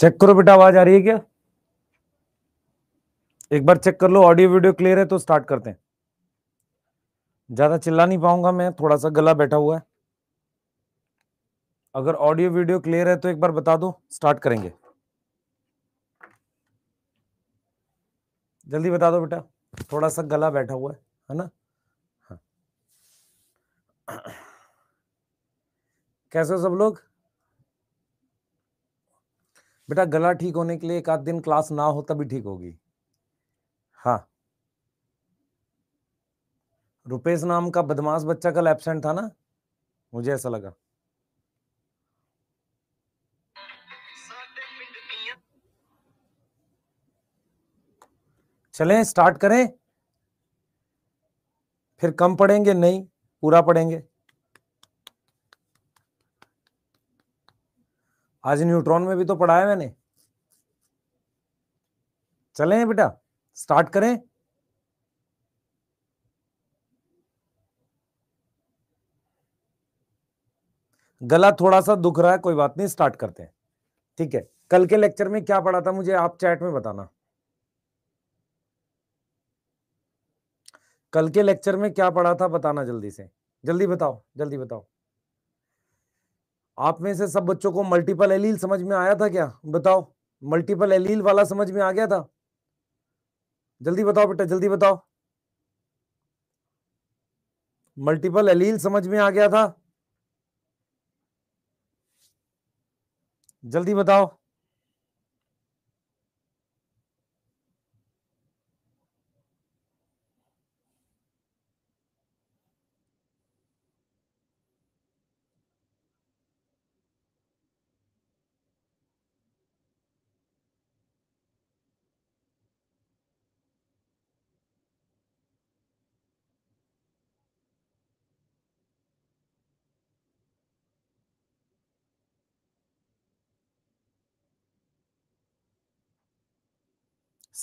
Check करो बेटा आवाज आ रही है क्या एक बार चेक कर लो ऑडियो वीडियो क्लियर है तो स्टार्ट करते हैं ज्यादा चिल्ला नहीं पाऊंगा मैं थोड़ा सा गला बैठा हुआ है अगर ऑडियो वीडियो क्लियर है तो एक बार बता दो स्टार्ट करेंगे जल्दी बता दो बेटा थोड़ा सा गला बैठा हुआ है है ना हाँ। कैसे हो सब लोग बेटा गला ठीक होने के लिए एक आध दिन क्लास ना हो तभी ठीक होगी हाँ रुपेश नाम का बदमाश बच्चा कल एबसेंट था ना मुझे ऐसा लगा चलें स्टार्ट करें फिर कम पढ़ेंगे नहीं पूरा पढ़ेंगे आज न्यूट्रॉन में भी तो पढ़ाया मैंने चले बेटा स्टार्ट करें गला थोड़ा सा दुख रहा है कोई बात नहीं स्टार्ट करते हैं ठीक है कल के लेक्चर में क्या पढ़ा था मुझे आप चैट में बताना कल के लेक्चर में क्या पढ़ा था बताना जल्दी से जल्दी बताओ जल्दी बताओ आप में से सब बच्चों को मल्टीपल एलील समझ में आया था क्या बताओ मल्टीपल एलील वाला समझ में आ गया था जल्दी बताओ बेटा जल्दी बताओ मल्टीपल एलील समझ में आ गया था जल्दी बताओ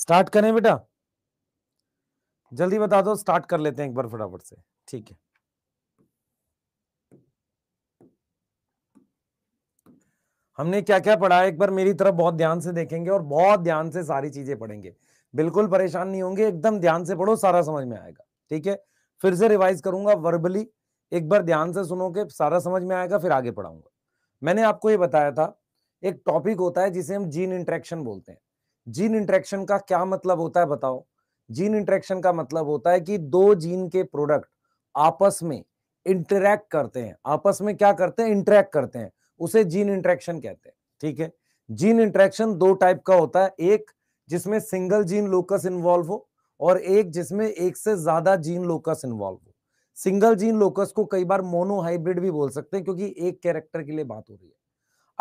स्टार्ट करें बेटा जल्दी बता दो स्टार्ट कर लेते हैं एक बार फटाफट से ठीक है हमने क्या क्या पढ़ा है एक बार मेरी तरफ बहुत ध्यान से देखेंगे और बहुत ध्यान से सारी चीजें पढ़ेंगे बिल्कुल परेशान नहीं होंगे एकदम ध्यान से पढ़ो सारा समझ में आएगा ठीक है फिर से रिवाइज करूंगा वर्बली एक बार ध्यान से के सारा समझ में आएगा फिर आगे पढ़ाऊंगा मैंने आपको ये बताया था एक टॉपिक होता है जिसे हम जीन इंट्रैक्शन बोलते हैं जीन इंट्रैक्शन का क्या मतलब होता है बताओ जीन इंट्रैक्शन का मतलब होता है कि दो जीन के प्रोडक्ट आपस में इंटरैक्ट करते हैं आपस में क्या करते हैं इंटरैक्ट करते हैं उसे जीन इंट्रैक्शन कहते हैं ठीक है जीन इंट्रैक्शन दो टाइप का होता है एक जिसमें सिंगल जीन लोकस इन्वॉल्व हो और एक जिसमें एक से ज्यादा जीन लोकस इन्वॉल्व हो सिंगल जीन लोकस को कई बार मोनोहाइब्रिड भी बोल सकते हैं क्योंकि एक कैरेक्टर के लिए बात हो रही है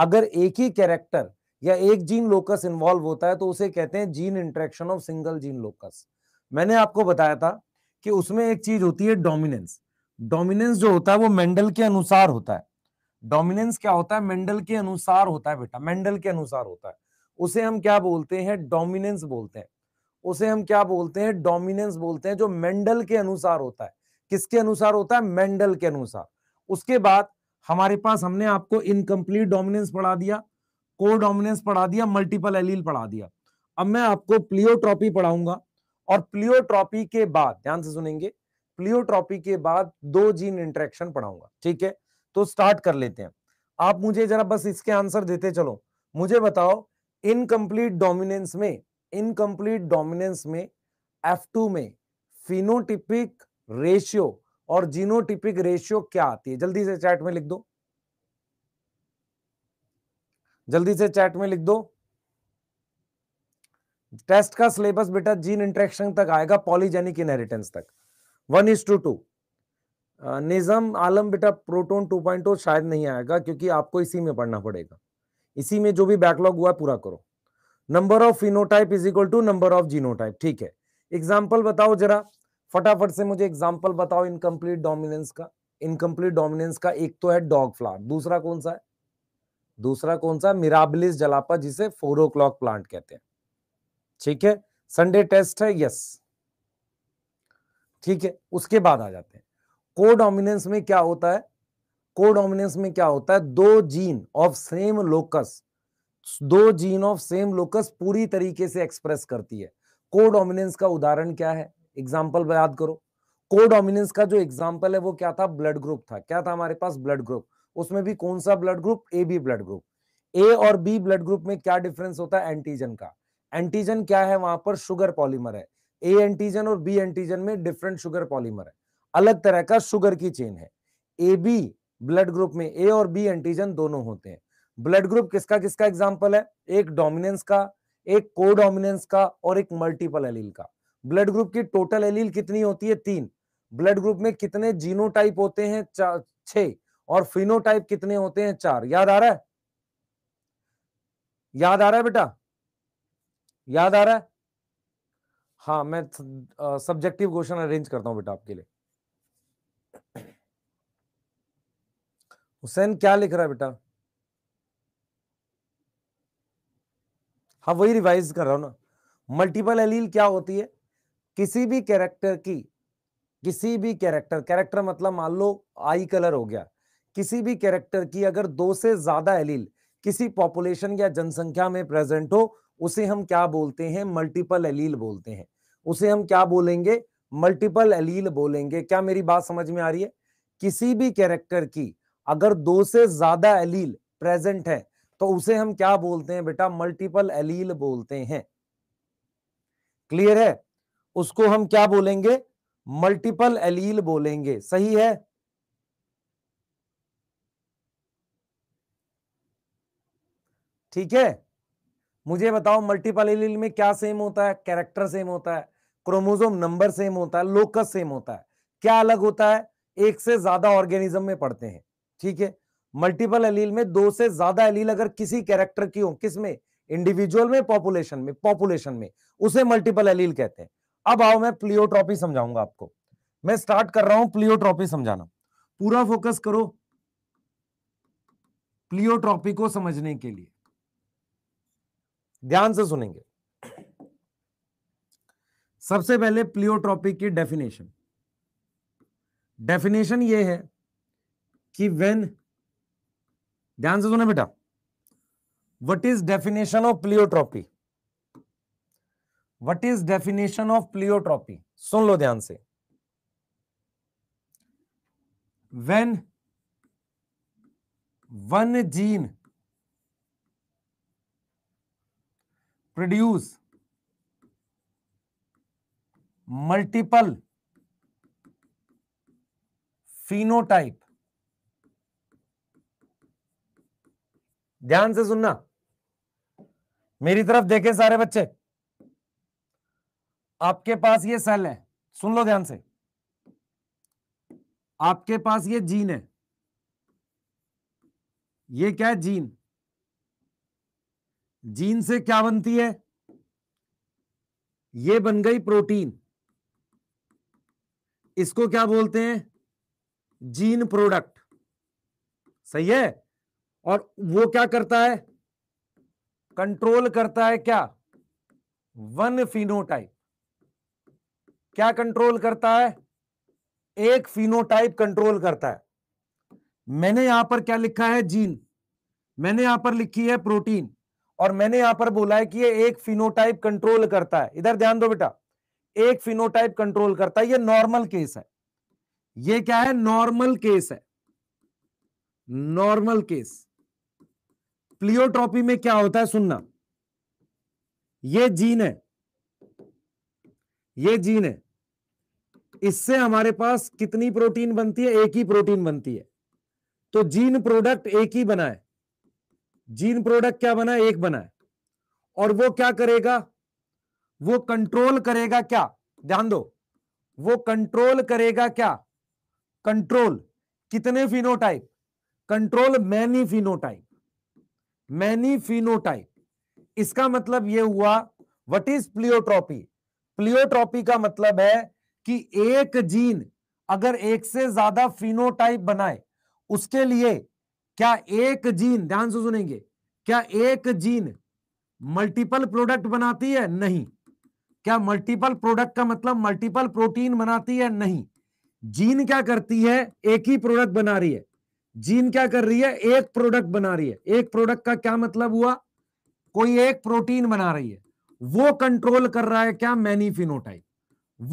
अगर एक ही कैरेक्टर या एक जीन लोकस इन्वॉल्व होता है तो उसे कहते हैं gene interaction of single gene locus मैंने आपको बताया था कि उसमें एक चीज होती है डोमिनेंस डोमिनेंस जो होता है वो मेंडल के अनुसार होता है डोमिनेंस क्या होता है मेंडल के अनुसार होता है बेटा मेंडल के अनुसार होता है उसे हम क्या बोलते हैं डोमिनेंस बोलते हैं उसे हम क्या बोलते हैं डोमिनेंस बोलते हैं जो मेंडल के अनुसार होता है किसके अनुसार होता है मेंडल के अनुसार उसके बाद हमारे पास हमने आपको इनकम्प्लीट डोमिनेंस पढ़ा दिया को डोमिनेंस पढ़ा दिया मल्टीपल एलील पढ़ा दिया अब मैं आपको प्लियोट्रॉपी पढ़ाऊंगा और प्लियोट्रॉपी के बाद ध्यान से सुनेंगे प्लियोट्रॉपी के बाद दो जीन इंट्रेक्शन पढ़ाऊंगा ठीक है तो स्टार्ट कर लेते हैं आप मुझे जरा बस इसके आंसर देते चलो मुझे बताओ इनकम्प्लीट डोमिनेंस में इनकम्प्लीट डोमिनेंस में F2 में फिनोटिपिक रेशियो और जीनोटिपिक रेशियो क्या आती है जल्दी से चैट में लिख दो जल्दी से चैट में लिख दो टेस्ट का सिलेबस बेटा जीन इंट्रेक्शन तक आएगा पॉलीजेनिक इनहेरिटेंस तक one is to two Nizam Alam बेटा प्रोटोन टू oh शायद नहीं आएगा क्योंकि आपको इसी में पढ़ना पड़ेगा इसी में जो भी बैकलॉग हुआ है पूरा करो number of phenotype is equal to number of genotype ठीक है एग्जाम्पल बताओ जरा फटाफट से मुझे एग्जाम्पल बताओ इनकम्प्लीट डोमिनेंस का इनकम्प्लीट डोमिनेंस का एक तो है डॉग फ्लावर दूसरा कौन सा है दूसरा कौन सा मिराबलिस जलापा जिसे फोर ओ क्लॉक प्लांट कहते हैं ठीक है संडे टेस्ट है यस ठीक है उसके बाद आ जाते हैं को डोमिनेंस में क्या होता है को डोमिनेंस में क्या होता है दो जीन ऑफ सेम लोकस दो जीन ऑफ सेम लोकस पूरी तरीके से एक्सप्रेस करती है को डोमिनेंस का उदाहरण क्या है एग्जाम्पल याद करो को डोमिनेंस का जो एग्जाम्पल है वो क्या था ब्लड ग्रुप था क्या था हमारे पास ब्लड ग्रुप उसमें भी कौन सा blood group A B blood group A और बी ब्लड ग्रुप में क्या डिफरेंस होता है एंटीजन का एंटीजन क्या है वहां पर शुगर पॉलीमर है ए एंटीजन और बी एंटीजन में डिफरेंट शुगर पॉलीमर है अलग तरह का शुगर की चेन है ए बी ब्लड ग्रुप में ए और बी एंटीजन दोनों होते हैं ब्लड ग्रुप किसका किसका एग्जाम्पल है एक डोमिनेंस का एक कोडोमिनेंस का और एक मल्टीपल एलील का ब्लड ग्रुप की टोटल एलील कितनी होती है तीन ब्लड ग्रुप में कितने जीनोटाइप होते हैं छह और फिनोटाइप कितने होते हैं चार याद आ रहा है याद आ रहा है बेटा याद आ रहा है हाँ मैं सब्जेक्टिव क्वेश्चन अरेंज करता हूं बेटा आपके लिए हुसैन क्या लिख रहा है बेटा हाँ वही रिवाइज कर रहा हूं ना मल्टीपल एलील क्या होती है किसी भी कैरेक्टर की किसी भी कैरेक्टर कैरेक्टर मतलब मान लो आई कलर हो गया किसी भी कैरेक्टर की अगर दो से ज्यादा एलील किसी पॉपुलेशन या जनसंख्या में प्रेजेंट हो उसे हम क्या बोलते हैं मल्टीपल एलील बोलते हैं उसे हम क्या बोलेंगे मल्टीपल एलील बोलेंगे क्या मेरी बात समझ में आ रही है किसी भी कैरेक्टर की अगर दो से ज्यादा एलील प्रेजेंट है तो उसे हम क्या बोलते हैं बेटा मल्टीपल एलील बोलते हैं क्लियर है उसको हम क्या बोलेंगे मल्टीपल एलील बोलेंगे सही है ठीक है मुझे बताओ मल्टीपल एलील में क्या सेम होता है कैरेक्टर सेम होता है क्रोमोजोम नंबर सेम होता है लोकस सेम होता है क्या अलग होता है एक से ज्यादा ऑर्गेनिज्म में पढ़ते हैं ठीक है मल्टीपल एलील में दो से ज्यादा एलील अगर किसी कैरेक्टर की हो किस में इंडिविजुअल में पॉपुलेशन में पॉपुलेशन में उसे मल्टीपल एलील कहते हैं अब आओ मैं प्लियोट्रॉपी समझाऊंगा आपको मैं स्टार्ट कर रहा हूं प्लियोट्रॉपी समझाना पूरा फोकस करो प्लियोट्रॉपी को समझने के लिए ध्यान से सुनेंगे सबसे पहले प्लियोट्रॉपिक की डेफिनेशन डेफिनेशन ये है कि वेन ध्यान से सुने बेटा what is definition of pleiotropy what is definition of pleiotropy सुन लो ध्यान से when one gene produce multiple phenotype ध्यान से सुनना मेरी तरफ देखे सारे बच्चे आपके पास ये सेल है सुन लो ध्यान से आपके पास ये जीन है ये क्या है जीन जीन से क्या बनती है ये बन गई प्रोटीन इसको क्या बोलते हैं जीन प्रोडक्ट सही है और वो क्या करता है कंट्रोल करता है क्या वन फिनोटाइप क्या कंट्रोल करता है एक फिनोटाइप कंट्रोल करता है मैंने यहां पर क्या लिखा है जीन मैंने यहां पर लिखी है प्रोटीन और मैंने यहां पर बोला है कि ये एक फिनोटाइप कंट्रोल करता है इधर ध्यान दो बेटा एक फिनोटाइप कंट्रोल करता है ये नॉर्मल केस है ये क्या है नॉर्मल केस है नॉर्मल केस प्लियोट्रॉपी में क्या होता है सुनना ये जीन है ये जीन है इससे हमारे पास कितनी प्रोटीन बनती है एक ही प्रोटीन बनती है तो जीन प्रोडक्ट एक ही बना है जीन प्रोडक्ट क्या बना एक बना है और वो क्या करेगा वो कंट्रोल करेगा क्या ध्यान दो वो कंट्रोल करेगा क्या कंट्रोल कितने phenotype control many phenotype many phenotype इसका मतलब यह हुआ व्हाट इज प्लियोट्रॉपी प्लियोट्रॉपी का मतलब है कि एक जीन अगर एक से ज्यादा फिनोटाइप बनाए उसके लिए क्या एक जीन ध्यान से सुनेंगे क्या एक जीन मल्टीपल प्रोडक्ट बनाती है नहीं क्या मल्टीपल प्रोडक्ट का मतलब मल्टीपल प्रोटीन बनाती है नहीं जीन क्या करती है एक ही प्रोडक्ट बना रही है जीन क्या कर रही है एक प्रोडक्ट बना रही है एक प्रोडक्ट का क्या मतलब हुआ कोई एक प्रोटीन बना रही है वो कंट्रोल कर रहा है क्या मैनीफिनोटाइप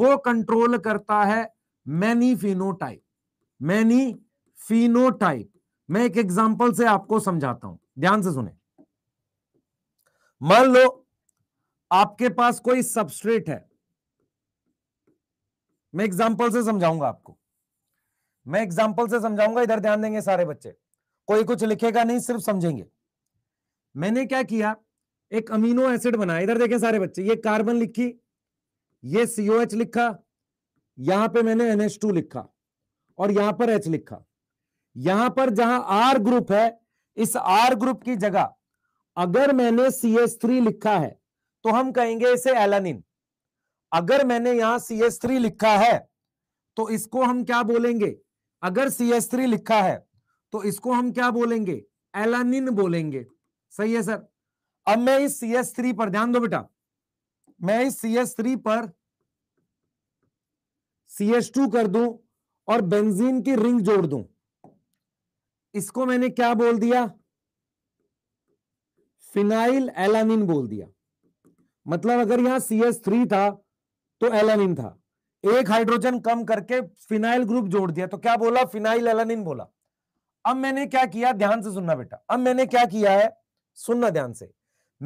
वो कंट्रोल करता है मैनीफिनोटाइप मैनी फिनोटाइप मैं एक एग्जाम्पल से आपको समझाता हूं ध्यान से सुने मान लो आपके पास कोई सबस्ट्रेट है मैं एग्जाम्पल से समझाऊंगा आपको मैं एग्जाम्पल से समझाऊंगा इधर ध्यान देंगे सारे बच्चे कोई कुछ लिखेगा नहीं सिर्फ समझेंगे मैंने क्या किया एक अमीनो एसिड बनाया इधर देखें सारे बच्चे ये कार्बन लिखी ये सीओ एच लिखा यहां पे मैंने एनएच टू लिखा और यहां पर एच लिखा यहां पर जहां आर ग्रुप है इस आर ग्रुप की जगह अगर मैंने सी एस थ्री लिखा है तो हम कहेंगे इसे एलानिन अगर मैंने यहां सी एस थ्री लिखा है तो इसको हम क्या बोलेंगे अगर सी एस थ्री लिखा है तो इसको हम क्या बोलेंगे एलानिन बोलेंगे सही है सर अब मैं इस सी एस थ्री पर ध्यान दो बेटा मैं इस सी एस थ्री पर सी एस टू कर दूं और बेंजीन की रिंग जोड़ दूं इसको मैंने क्या बोल दिया फिनाइल एलानिन बोल दिया मतलब अगर यहां सी एस थ्री था तो एलानिन था एक हाइड्रोजन कम करके फिनाइल ग्रुप जोड़ दिया तो क्या बोला फिनाइल एलानिन बोला अब मैंने क्या किया ध्यान से सुनना बेटा अब मैंने क्या किया है सुनना ध्यान से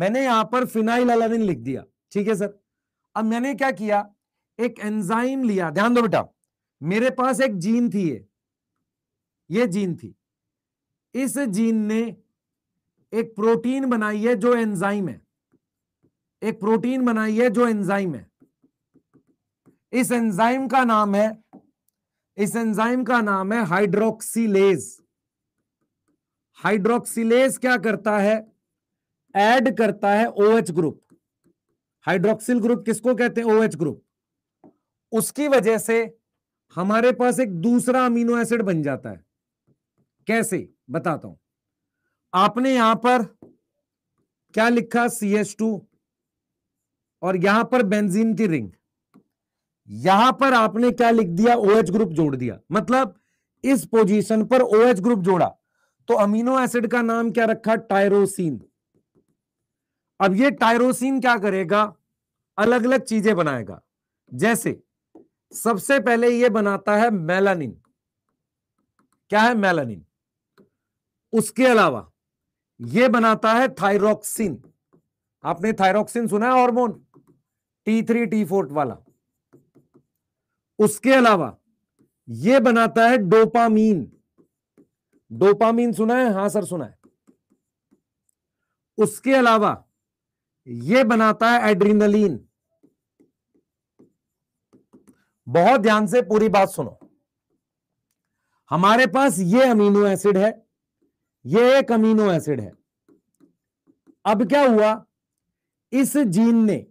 मैंने यहां पर फिनाइल एलानिन लिख दिया ठीक है सर अब मैंने क्या किया एक एंजाइम लिया ध्यान दो बेटा मेरे पास एक जीन थी ये ये जीन थी इस जीन ने एक प्रोटीन बनाई है जो एंजाइम है एक प्रोटीन बनाई है जो एंजाइम है इस एंजाइम का नाम है इस एंजाइम का नाम है हाइड्रोक्सीलेज हाइड्रोक्सीलेज क्या करता है ऐड करता है ओएच ग्रुप हाइड्रोक्सिल ग्रुप किसको कहते हैं ओएच ग्रुप उसकी वजह से हमारे पास एक दूसरा अमीनो एसिड बन जाता है कैसे बताता हूं आपने यहां पर क्या लिखा सी एच टू और यहां पर बेंजीन की रिंग यहां पर आपने क्या लिख दिया ओ OH ग्रुप जोड़ दिया मतलब इस पोजीशन पर ओ OH ग्रुप जोड़ा तो अमीनो एसिड का नाम क्या रखा टायरोसिन अब ये टायरोसिन क्या करेगा अलग अलग चीजें बनाएगा जैसे सबसे पहले ये बनाता है मेलानिन क्या है मेलानिन उसके अलावा यह बनाता है थायरोक्सिन आपने थायरोक्सिन सुना है hormone T three T four वाला उसके अलावा यह बनाता है डोपामीन डोपामीन सुना है हां सर सुना है उसके अलावा यह बनाता है एड्रीनलिन बहुत ध्यान से पूरी बात सुनो हमारे पास ये अमीनो एसिड है ये एक अमीनो एसिड है अब क्या हुआ इस जीन ने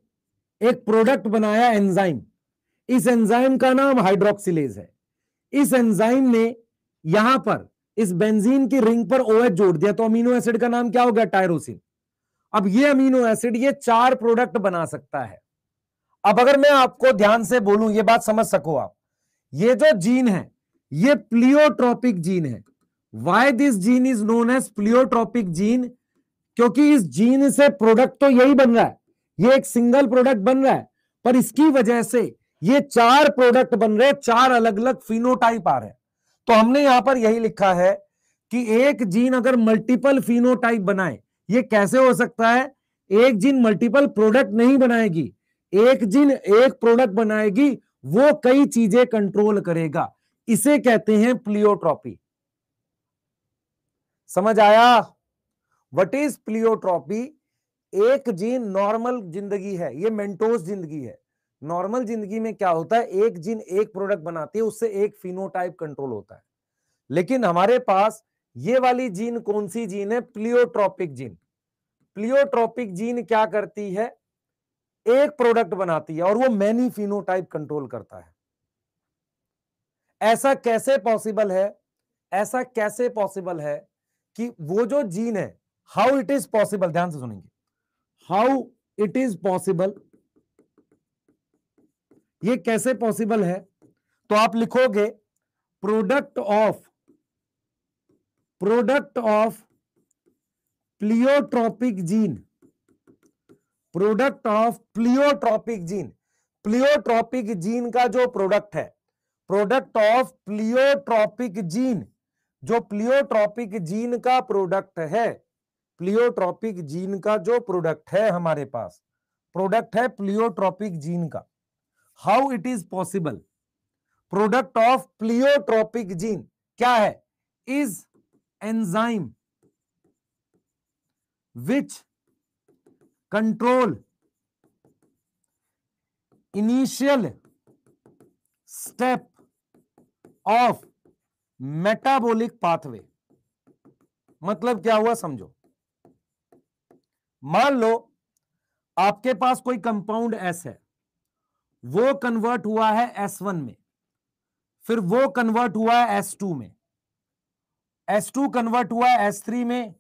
एक प्रोडक्ट बनाया एंजाइम इस एंजाइम का नाम हाइड्रोक्सिलेज है इस एंजाइम ने यहां पर इस बेंजीन की रिंग पर ओ जोड़ दिया तो अमीनो एसिड का नाम क्या हो गया टायरोसिन अब ये अमीनो एसिड ये चार प्रोडक्ट बना सकता है अब अगर मैं आपको ध्यान से बोलूं ये बात समझ सको आप ये जो जीन है ये प्लियोट्रोपिक जीन है why this gene is known as pleiotropic gene क्योंकि इस जीन से प्रोडक्ट तो यही बन रहा है ये एक सिंगल प्रोडक्ट बन रहा है पर इसकी वजह से ये चार प्रोडक्ट बन रहे चार अलग अलग फिनोटाइप आ रहे हैं तो हमने यहां पर यही लिखा है कि एक जीन अगर मल्टीपल फिनोटाइप बनाए ये कैसे हो सकता है एक जीन मल्टीपल प्रोडक्ट नहीं बनाएगी एक जीन एक प्रोडक्ट बनाएगी वो कई चीजें कंट्रोल करेगा इसे कहते हैं प्लियोट्रॉपी समझ आया वट इज प्लियोट्रॉपी एक जीन नॉर्मल जिंदगी है ये मेंटोस जिंदगी है नॉर्मल जिंदगी में क्या होता है एक जीन एक प्रोडक्ट बनाती है उससे एक फिनोटाइप कंट्रोल होता है लेकिन हमारे पास ये वाली जीन कौन सी जीन है प्लियोट्रॉपिक जीन प्लियोट्रॉपिक जीन क्या करती है एक प्रोडक्ट बनाती है और वो मैनी फिनोटाइप कंट्रोल करता है ऐसा कैसे पॉसिबल है ऐसा कैसे पॉसिबल है कि वो जो जीन है हाउ इट इज पॉसिबल ध्यान से सुनेंगे हाउ इट इज पॉसिबल ये कैसे पॉसिबल है तो आप लिखोगे product of product of pleiotropic gene product of pleiotropic gene pleiotropic gene का जो प्रोडक्ट है प्रोडक्ट ऑफ प्लियोट्रॉपिक जीन जो प्लियोट्रॉपिक जीन का प्रोडक्ट है प्लियोट्रॉपिक जीन का जो प्रोडक्ट है हमारे पास प्रोडक्ट है प्लियोट्रॉपिक जीन का how it is possible product of pleiotropic gene क्या है is enzyme which control initial step of metabolic pathway मतलब क्या हुआ समझो मान लो आपके पास कोई कंपाउंड एस है वो कन्वर्ट हुआ है एस वन में फिर वो कन्वर्ट हुआ है एस टू में एस टू कन्वर्ट हुआ है एस थ्री में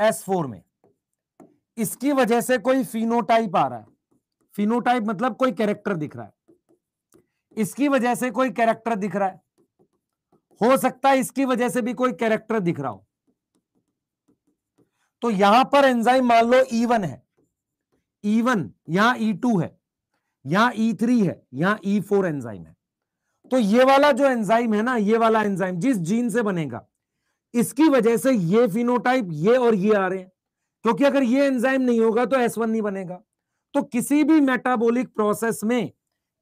एस फोर में इसकी वजह से कोई फिनोटाइप आ रहा है फिनोटाइप मतलब कोई कैरेक्टर दिख रहा है इसकी वजह से कोई कैरेक्टर दिख रहा है हो सकता है इसकी वजह से भी कोई कैरेक्टर दिख रहा हो तो यहां पर एंजाइम मान लो ई e वन है ई e वन यहां ई e टू है यहां ई थ्री है यहां ई फोर एंजाइम है तो ये वाला जो एंजाइम है ना ये वाला एंजाइम जिस जीन से बनेगा इसकी वजह से ये फिनोटाइप ये और ये आ रहे हैं क्योंकि अगर ये एंजाइम नहीं होगा तो एस वन नहीं बनेगा तो किसी भी मेटाबोलिक प्रोसेस में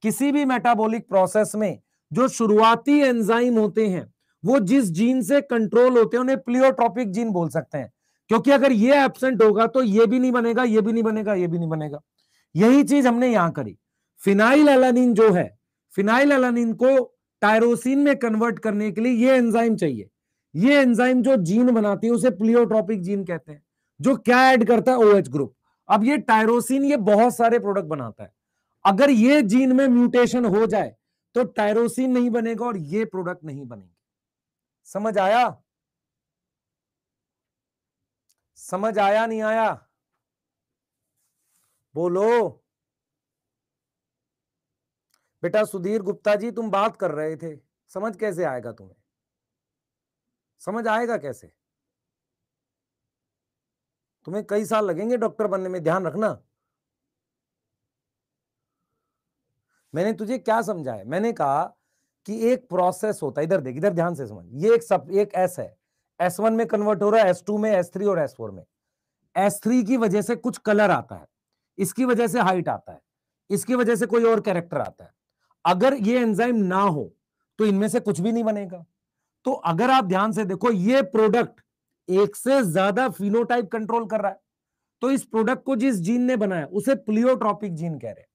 किसी भी मेटाबोलिक प्रोसेस में जो शुरुआती एंजाइम होते हैं वो जिस जीन से कंट्रोल होते हैं उन्हें प्लियोट्रॉपिक जीन बोल सकते हैं क्योंकि अगर ये एबसेंट होगा तो ये भी नहीं बनेगा ये भी नहीं बनेगा ये भी नहीं बनेगा यही चीज हमने यहां करी फिनाइल एलानिन जो है फिनाइल एलानिन को टायरोसिन में कन्वर्ट करने के लिए ये एंजाइम चाहिए ये एंजाइम जो जीन बनाती है उसे प्लियोट्रॉपिक जीन कहते हैं जो क्या ऐड करता है ओएच ग्रुप अब ये टायरोसिन ये बहुत सारे प्रोडक्ट बनाता है अगर ये जीन में म्यूटेशन हो जाए तो टायरोसिन नहीं बनेगा और ये प्रोडक्ट नहीं बनेंगे समझ आया समझ आया नहीं आया बोलो बेटा सुधीर गुप्ता जी तुम बात कर रहे थे समझ कैसे आएगा तुम्हें समझ आएगा कैसे तुम्हें कई साल लगेंगे डॉक्टर बनने में ध्यान रखना मैंने तुझे क्या समझा है मैंने कहा कि एक प्रोसेस होता है इधर देख इधर ध्यान से समझ ये एक सब एक एस है एस वन में कन्वर्ट हो रहा है एस टू में एस थ्री और एस फोर में एस थ्री की वजह से कुछ कलर आता है इसकी वजह से हाइट आता है इसकी वजह से कोई और कैरेक्टर आता है अगर ये एंजाइम ना हो तो इनमें से कुछ भी नहीं बनेगा तो अगर आप ध्यान से देखो ये प्रोडक्ट एक से ज्यादा फिनोटाइप कंट्रोल कर रहा है तो इस प्रोडक्ट को जिस जीन ने बनाया उसे प्लियोट्रॉपिक जीन कह रहे हैं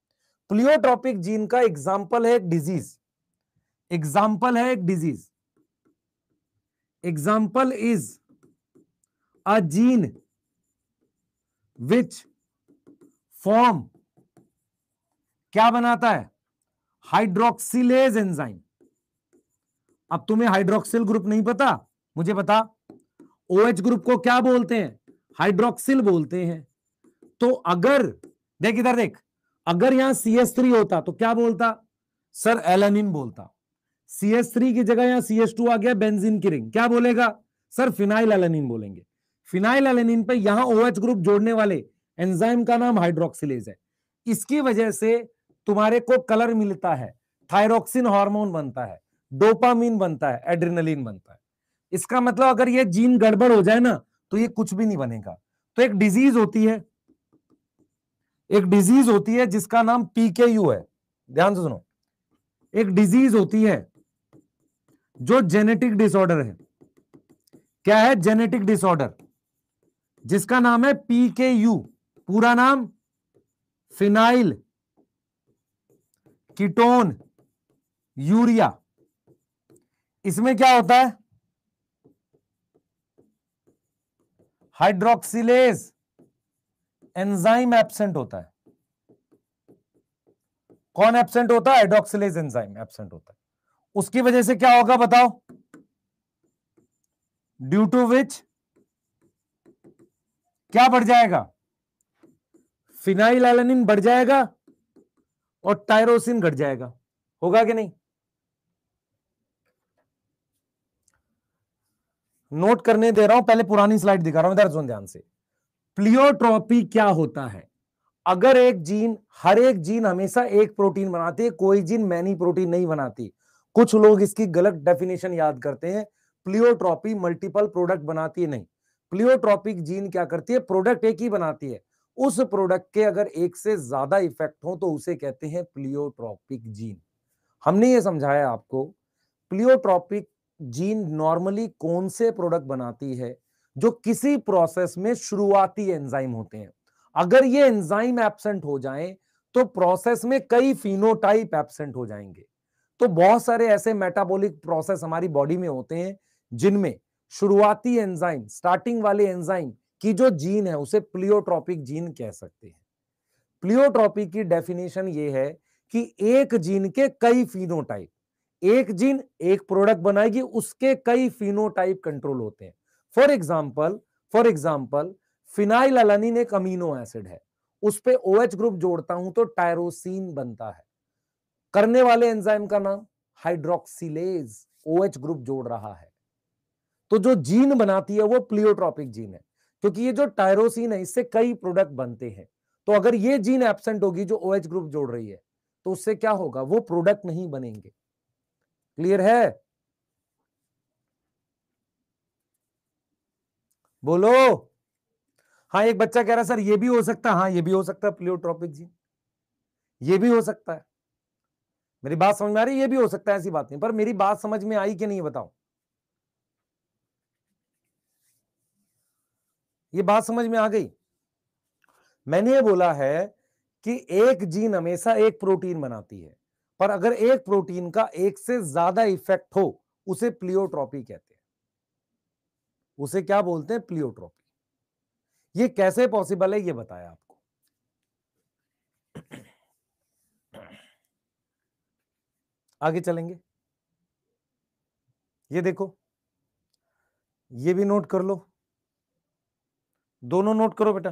प्लियोट्रॉपिक जीन का एग्जाम्पल है एक डिजीज एग्जाम्पल है एक disease example is a gene which form क्या बनाता है हाइड्रोक्सिलेज एंजाइम अब तुम्हें हाइड्रोक्सिल ग्रुप नहीं पता मुझे बता ओ OH ग्रुप को क्या बोलते हैं हाइड्रोक्सिल बोलते हैं तो अगर देख इधर देख अगर यहां सी एस थ्री होता तो क्या बोलता सर एलेनिन बोलता सी एस थ्री की जगह यहां सी एस टू आ गया बेंजीन की रिंग क्या बोलेगा सर फिनाइल एलेनिन बोलेंगे फिनाइल एलेनिन पे यहां OH ग्रुप जोड़ने वाले एंजाइम का नाम हाइड्रोक्सिलेज है इसकी वजह से तुम्हारे को कलर मिलता है थायरोक्सिन हार्मोन बनता है डोपामीन बनता है एड्रिनलिन बनता है इसका मतलब अगर ये जीन गड़बड़ हो जाए ना तो ये कुछ भी नहीं बनेगा तो एक डिजीज होती है एक डिजीज होती है जिसका नाम पीकेयू है ध्यान से सुनो एक डिजीज होती है जो जेनेटिक डिसऑर्डर है क्या है जेनेटिक डिसऑर्डर जिसका नाम है पीकेयू पूरा नाम फिनाइल कीटोन यूरिया इसमें क्या होता है हाइड्रोक्सिलेज एंजाइम एबसेंट होता है कौन एबसेंट होता है एडोक्सिलेज एंजाइम एबसेंट होता है उसकी वजह से क्या होगा बताओ ड्यू टू विच क्या बढ़ जाएगा फिनाइल एलेनिन बढ़ जाएगा और टायरोसिन घट जाएगा होगा कि नहीं नोट करने दे रहा हूं पहले पुरानी स्लाइड दिखा रहा हूं इधर सुन ध्यान से प्लियोट्रॉपी क्या होता है अगर एक जीन हर एक जीन हमेशा एक प्रोटीन बनाती है कोई जीन मैनी प्रोटीन नहीं बनाती कुछ लोग इसकी गलत डेफिनेशन याद करते हैं प्लियोट्रॉपी मल्टीपल प्रोडक्ट बनाती है नहीं प्लियोट्रॉपिक जीन क्या करती है प्रोडक्ट एक ही बनाती है उस प्रोडक्ट के अगर एक से ज्यादा इफेक्ट हो तो उसे कहते हैं प्लियोट्रॉपिक जीन हमने ये समझाया आपको प्लियोट्रॉपिक जीन नॉर्मली कौन से प्रोडक्ट बनाती है जो किसी प्रोसेस में शुरुआती एंजाइम होते हैं अगर ये एंजाइम एबसेंट हो जाए तो प्रोसेस में कई फिनोटाइप एबसेंट हो जाएंगे तो बहुत सारे ऐसे मेटाबॉलिक प्रोसेस हमारी बॉडी में होते हैं जिनमें शुरुआती एंजाइम स्टार्टिंग वाले एंजाइम की जो जीन है उसे प्लियोट्रॉपिक जीन कह सकते हैं प्लियोट्रॉपिक की डेफिनेशन ये है कि एक जीन के कई फिनोटाइप एक जीन एक प्रोडक्ट बनाएगी उसके कई फिनोटाइप कंट्रोल होते हैं for example for example phenylalanine एक अमीनो एसिड है उस पर ओ एच ग्रुप जोड़ता हूं तो टायरोसिन बनता है करने वाले एंजाइम का नाम हाइड्रोक्सिलेज एच ग्रुप जोड़ रहा है तो जो जीन बनाती है वो प्लियोट्रॉपिक जीन है क्योंकि ये जो टायरोसिन है इससे कई प्रोडक्ट बनते हैं तो अगर ये जीन एबसेंट होगी जो ओ एच ग्रुप जोड़ रही है तो उससे क्या होगा वो प्रोडक्ट नहीं बनेंगे क्लियर है बोलो हाँ एक बच्चा कह रहा सर ये भी हो सकता हाँ ये भी हो सकता है प्लियोट्रॉपिक जीन ये भी हो सकता है मेरी बात समझ में आ रही है ये भी हो सकता है ऐसी बात नहीं पर मेरी बात समझ में आई कि नहीं बताओ ये बात समझ में आ गई मैंने ये बोला है कि एक जीन हमेशा एक प्रोटीन बनाती है पर अगर एक प्रोटीन का एक से ज्यादा इफेक्ट हो उसे प्लियोट्रॉपी कहते हैं उसे क्या बोलते हैं प्लियोट्रोपी ये कैसे पॉसिबल है ये बताया आपको आगे चलेंगे ये देखो ये भी नोट कर लो दोनों नोट करो बेटा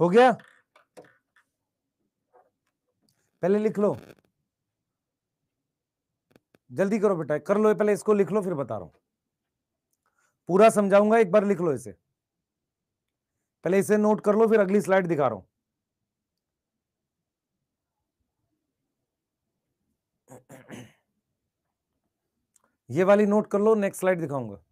हो गया पहले लिख लो जल्दी करो बेटा कर लो पहले इसको लिख लो फिर बता रहा हूं पूरा समझाऊंगा एक बार लिख लो इसे पहले इसे नोट कर लो फिर अगली स्लाइड दिखा रहा हूं ये वाली नोट कर लो नेक्स्ट स्लाइड दिखाऊंगा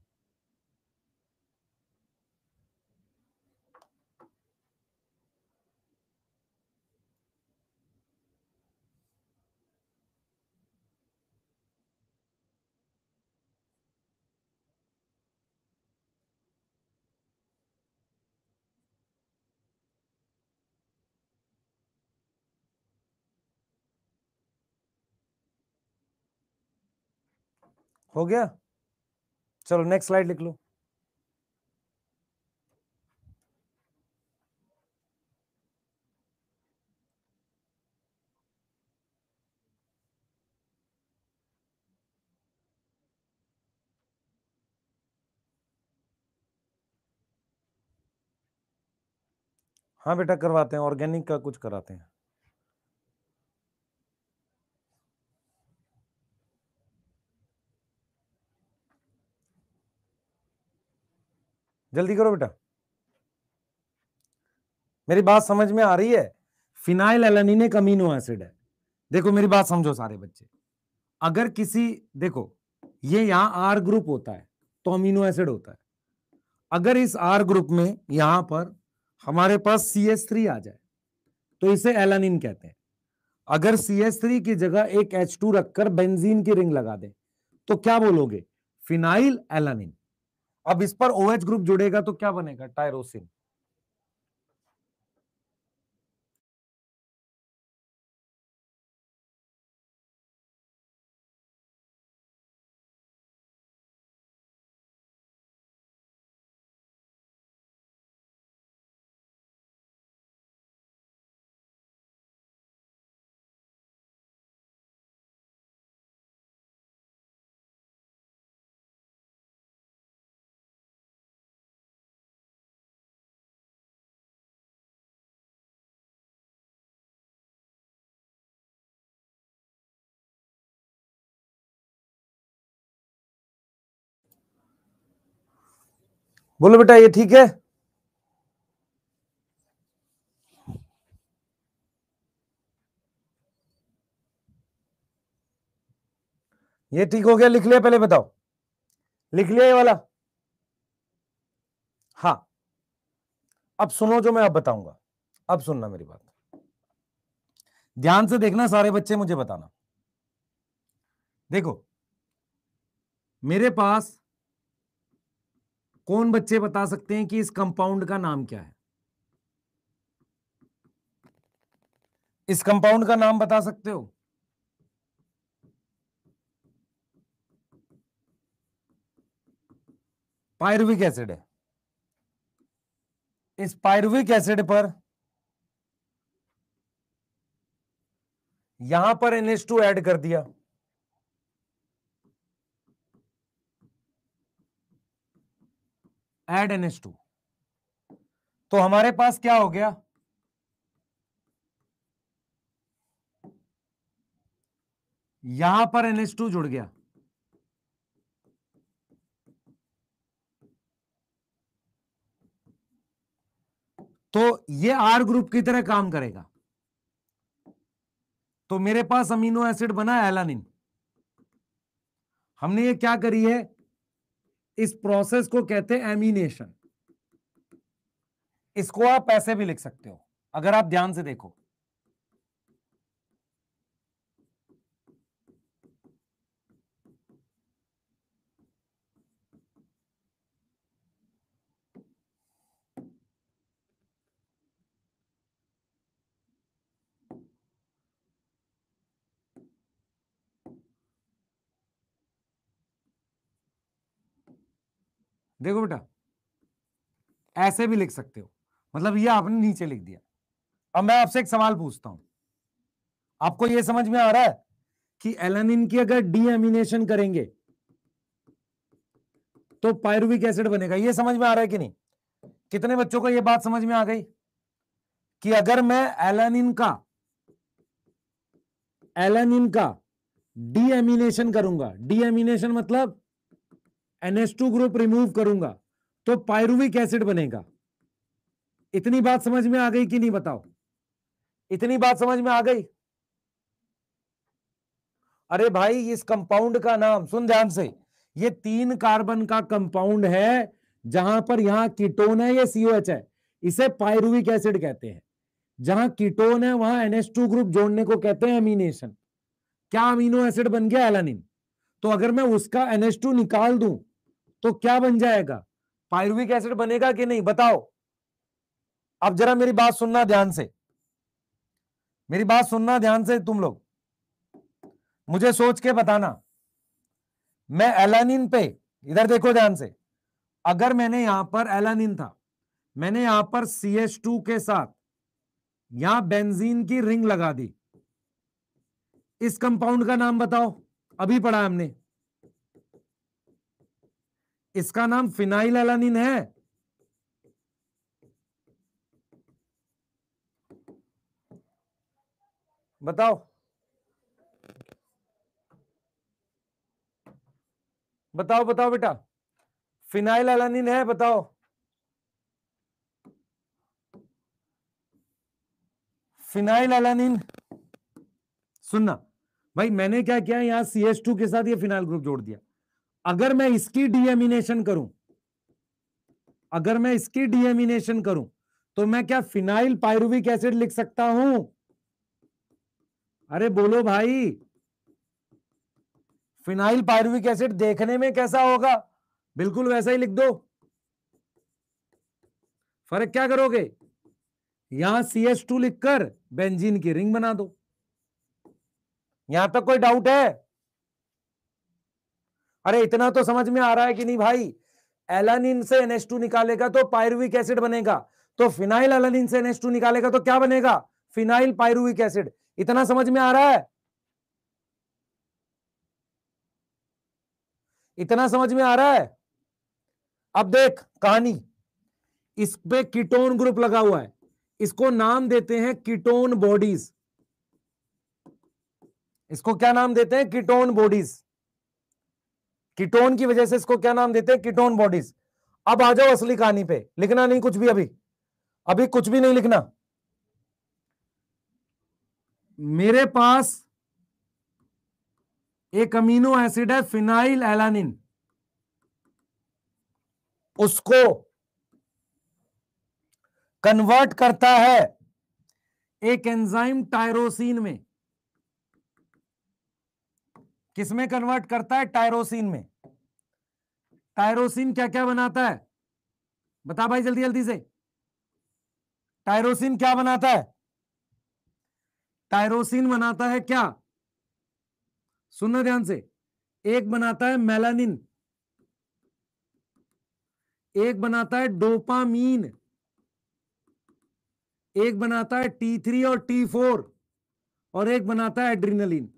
हो गया चलो नेक्स्ट स्लाइड लिख लो हाँ बेटा करवाते हैं ऑर्गेनिक का कुछ कराते हैं जल्दी करो बेटा मेरी बात समझ में आ रही है फिनाइल एलानिन एक अमीनो एसिड है देखो मेरी बात समझो सारे बच्चे अगर किसी देखो ये यहां आर ग्रुप होता है तो अमीनो एसिड होता है अगर इस आर ग्रुप में यहां पर हमारे पास सी एस थ्री आ जाए तो इसे एलानिन कहते हैं अगर सी एस थ्री की जगह एक एच टू रखकर बेंजीन की रिंग लगा दें तो क्या बोलोगे फिनाइल एलानिन अब इस पर ओएच OH ग्रुप जुड़ेगा तो क्या बनेगा टायरोसिन बोलो बेटा ये ठीक है ये ठीक हो गया लिख लिया पहले बताओ लिख लिया ये वाला हाँ अब सुनो जो मैं अब बताऊंगा अब सुनना मेरी बात ध्यान से देखना सारे बच्चे मुझे बताना देखो मेरे पास कौन बच्चे बता सकते हैं कि इस कंपाउंड का नाम क्या है इस कंपाउंड का नाम बता सकते हो पायरुविक एसिड है इस पायरुविक एसिड पर यहां पर एनएस टू एड कर दिया एड एन एस टू तो हमारे पास क्या हो गया यहां पर टू जुड़ गया तो ये आर ग्रुप की तरह काम करेगा तो मेरे पास अमीनो एसिड बना एलानिन हमने ये क्या करी है इस प्रोसेस को कहते हैं एमिनेशन इसको आप ऐसे भी लिख सकते हो अगर आप ध्यान से देखो देखो बेटा ऐसे भी लिख सकते हो मतलब ये आपने नीचे लिख दिया अब मैं आपसे एक सवाल पूछता हूं आपको यह समझ में आ रहा है कि एलानिन की अगर डीएमिनेशन करेंगे तो पायरुविक एसिड बनेगा यह समझ में आ रहा है कि नहीं कितने बच्चों को यह बात समझ में आ गई कि अगर मैं एलानिन का एलानिन का डीएमिनेशन करूंगा डीएमिनेशन मतलब एनएस टू ग्रुप रिमूव करूंगा तो पायरुविक एसिड बनेगा इतनी बात समझ में आ गई कि नहीं बताओ इतनी बात समझ में आ गई अरे भाई इस कंपाउंड का नाम सुन ध्यान से ये तीन कार्बन का कंपाउंड है जहां पर यहां कीटोन है या सीओ है इसे पायरुविक एसिड कहते हैं जहां कीटोन है वहां एनएस टू ग्रुप जोड़ने को कहते हैं अमीनेशन क्या अमीनो एसिड बन गया एलानिन तो अगर मैं उसका एनएस टू निकाल दूं तो क्या बन जाएगा पायरुविक एसिड बनेगा कि नहीं बताओ अब जरा मेरी बात सुनना ध्यान से मेरी बात सुनना ध्यान से तुम लोग मुझे सोच के बताना मैं एलानिन पे इधर देखो ध्यान से अगर मैंने यहां पर एलानिन था मैंने यहां पर सी एच टू के साथ यहां बेंजीन की रिंग लगा दी इस कंपाउंड का नाम बताओ अभी पढ़ा हमने इसका नाम फिनाइल एलानिन है बताओ बताओ बताओ बेटा फिनाइल एलानिन है बताओ फिनाइल एलानिन सुनना भाई मैंने क्या किया यहां सी एस टू के साथ ये फिनाइल ग्रुप जोड़ दिया अगर मैं इसकी डीएमिनेशन करूं अगर मैं इसकी डीएमिनेशन करूं तो मैं क्या फिनाइल पायरुविक एसिड लिख सकता हूं अरे बोलो भाई फिनाइल पायरुविक एसिड देखने में कैसा होगा बिल्कुल वैसा ही लिख दो फर्क क्या करोगे यहां सी एस टू लिखकर बेंजीन की रिंग बना दो यहां तक कोई डाउट है अरे इतना तो समझ में आ रहा है कि नहीं भाई एलानिन से NH2 निकालेगा तो पायरुविक एसिड बनेगा तो फिनाइल एलानिन से NH2 निकालेगा तो क्या बनेगा फिनाइल पायरुविक एसिड इतना समझ में आ रहा है इतना समझ में आ रहा है अब देख कहानी इस पे कीटोन ग्रुप लगा हुआ है इसको नाम देते हैं कीटोन बॉडीज इसको क्या नाम देते हैं कीटोन बॉडीज कीटोन की वजह से इसको क्या नाम देते हैं कीटोन बॉडीज अब आ जाओ असली कहानी पे लिखना नहीं कुछ भी अभी अभी कुछ भी नहीं लिखना मेरे पास एक अमीनो एसिड है फिनाइल एलानिन उसको कन्वर्ट करता है एक एंजाइम टायरोसिन में किसमें कन्वर्ट करता है टायरोसिन में टायरोसिन क्या क्या बनाता है बता भाई जल्दी जल्दी से टायरोसिन क्या बनाता है टायरोसिन बनाता है क्या सुनना ध्यान से एक बनाता है मेलानिन एक बनाता है डोपामीन एक बनाता है टी थ्री और टी फोर और एक बनाता है एड्रीनलिन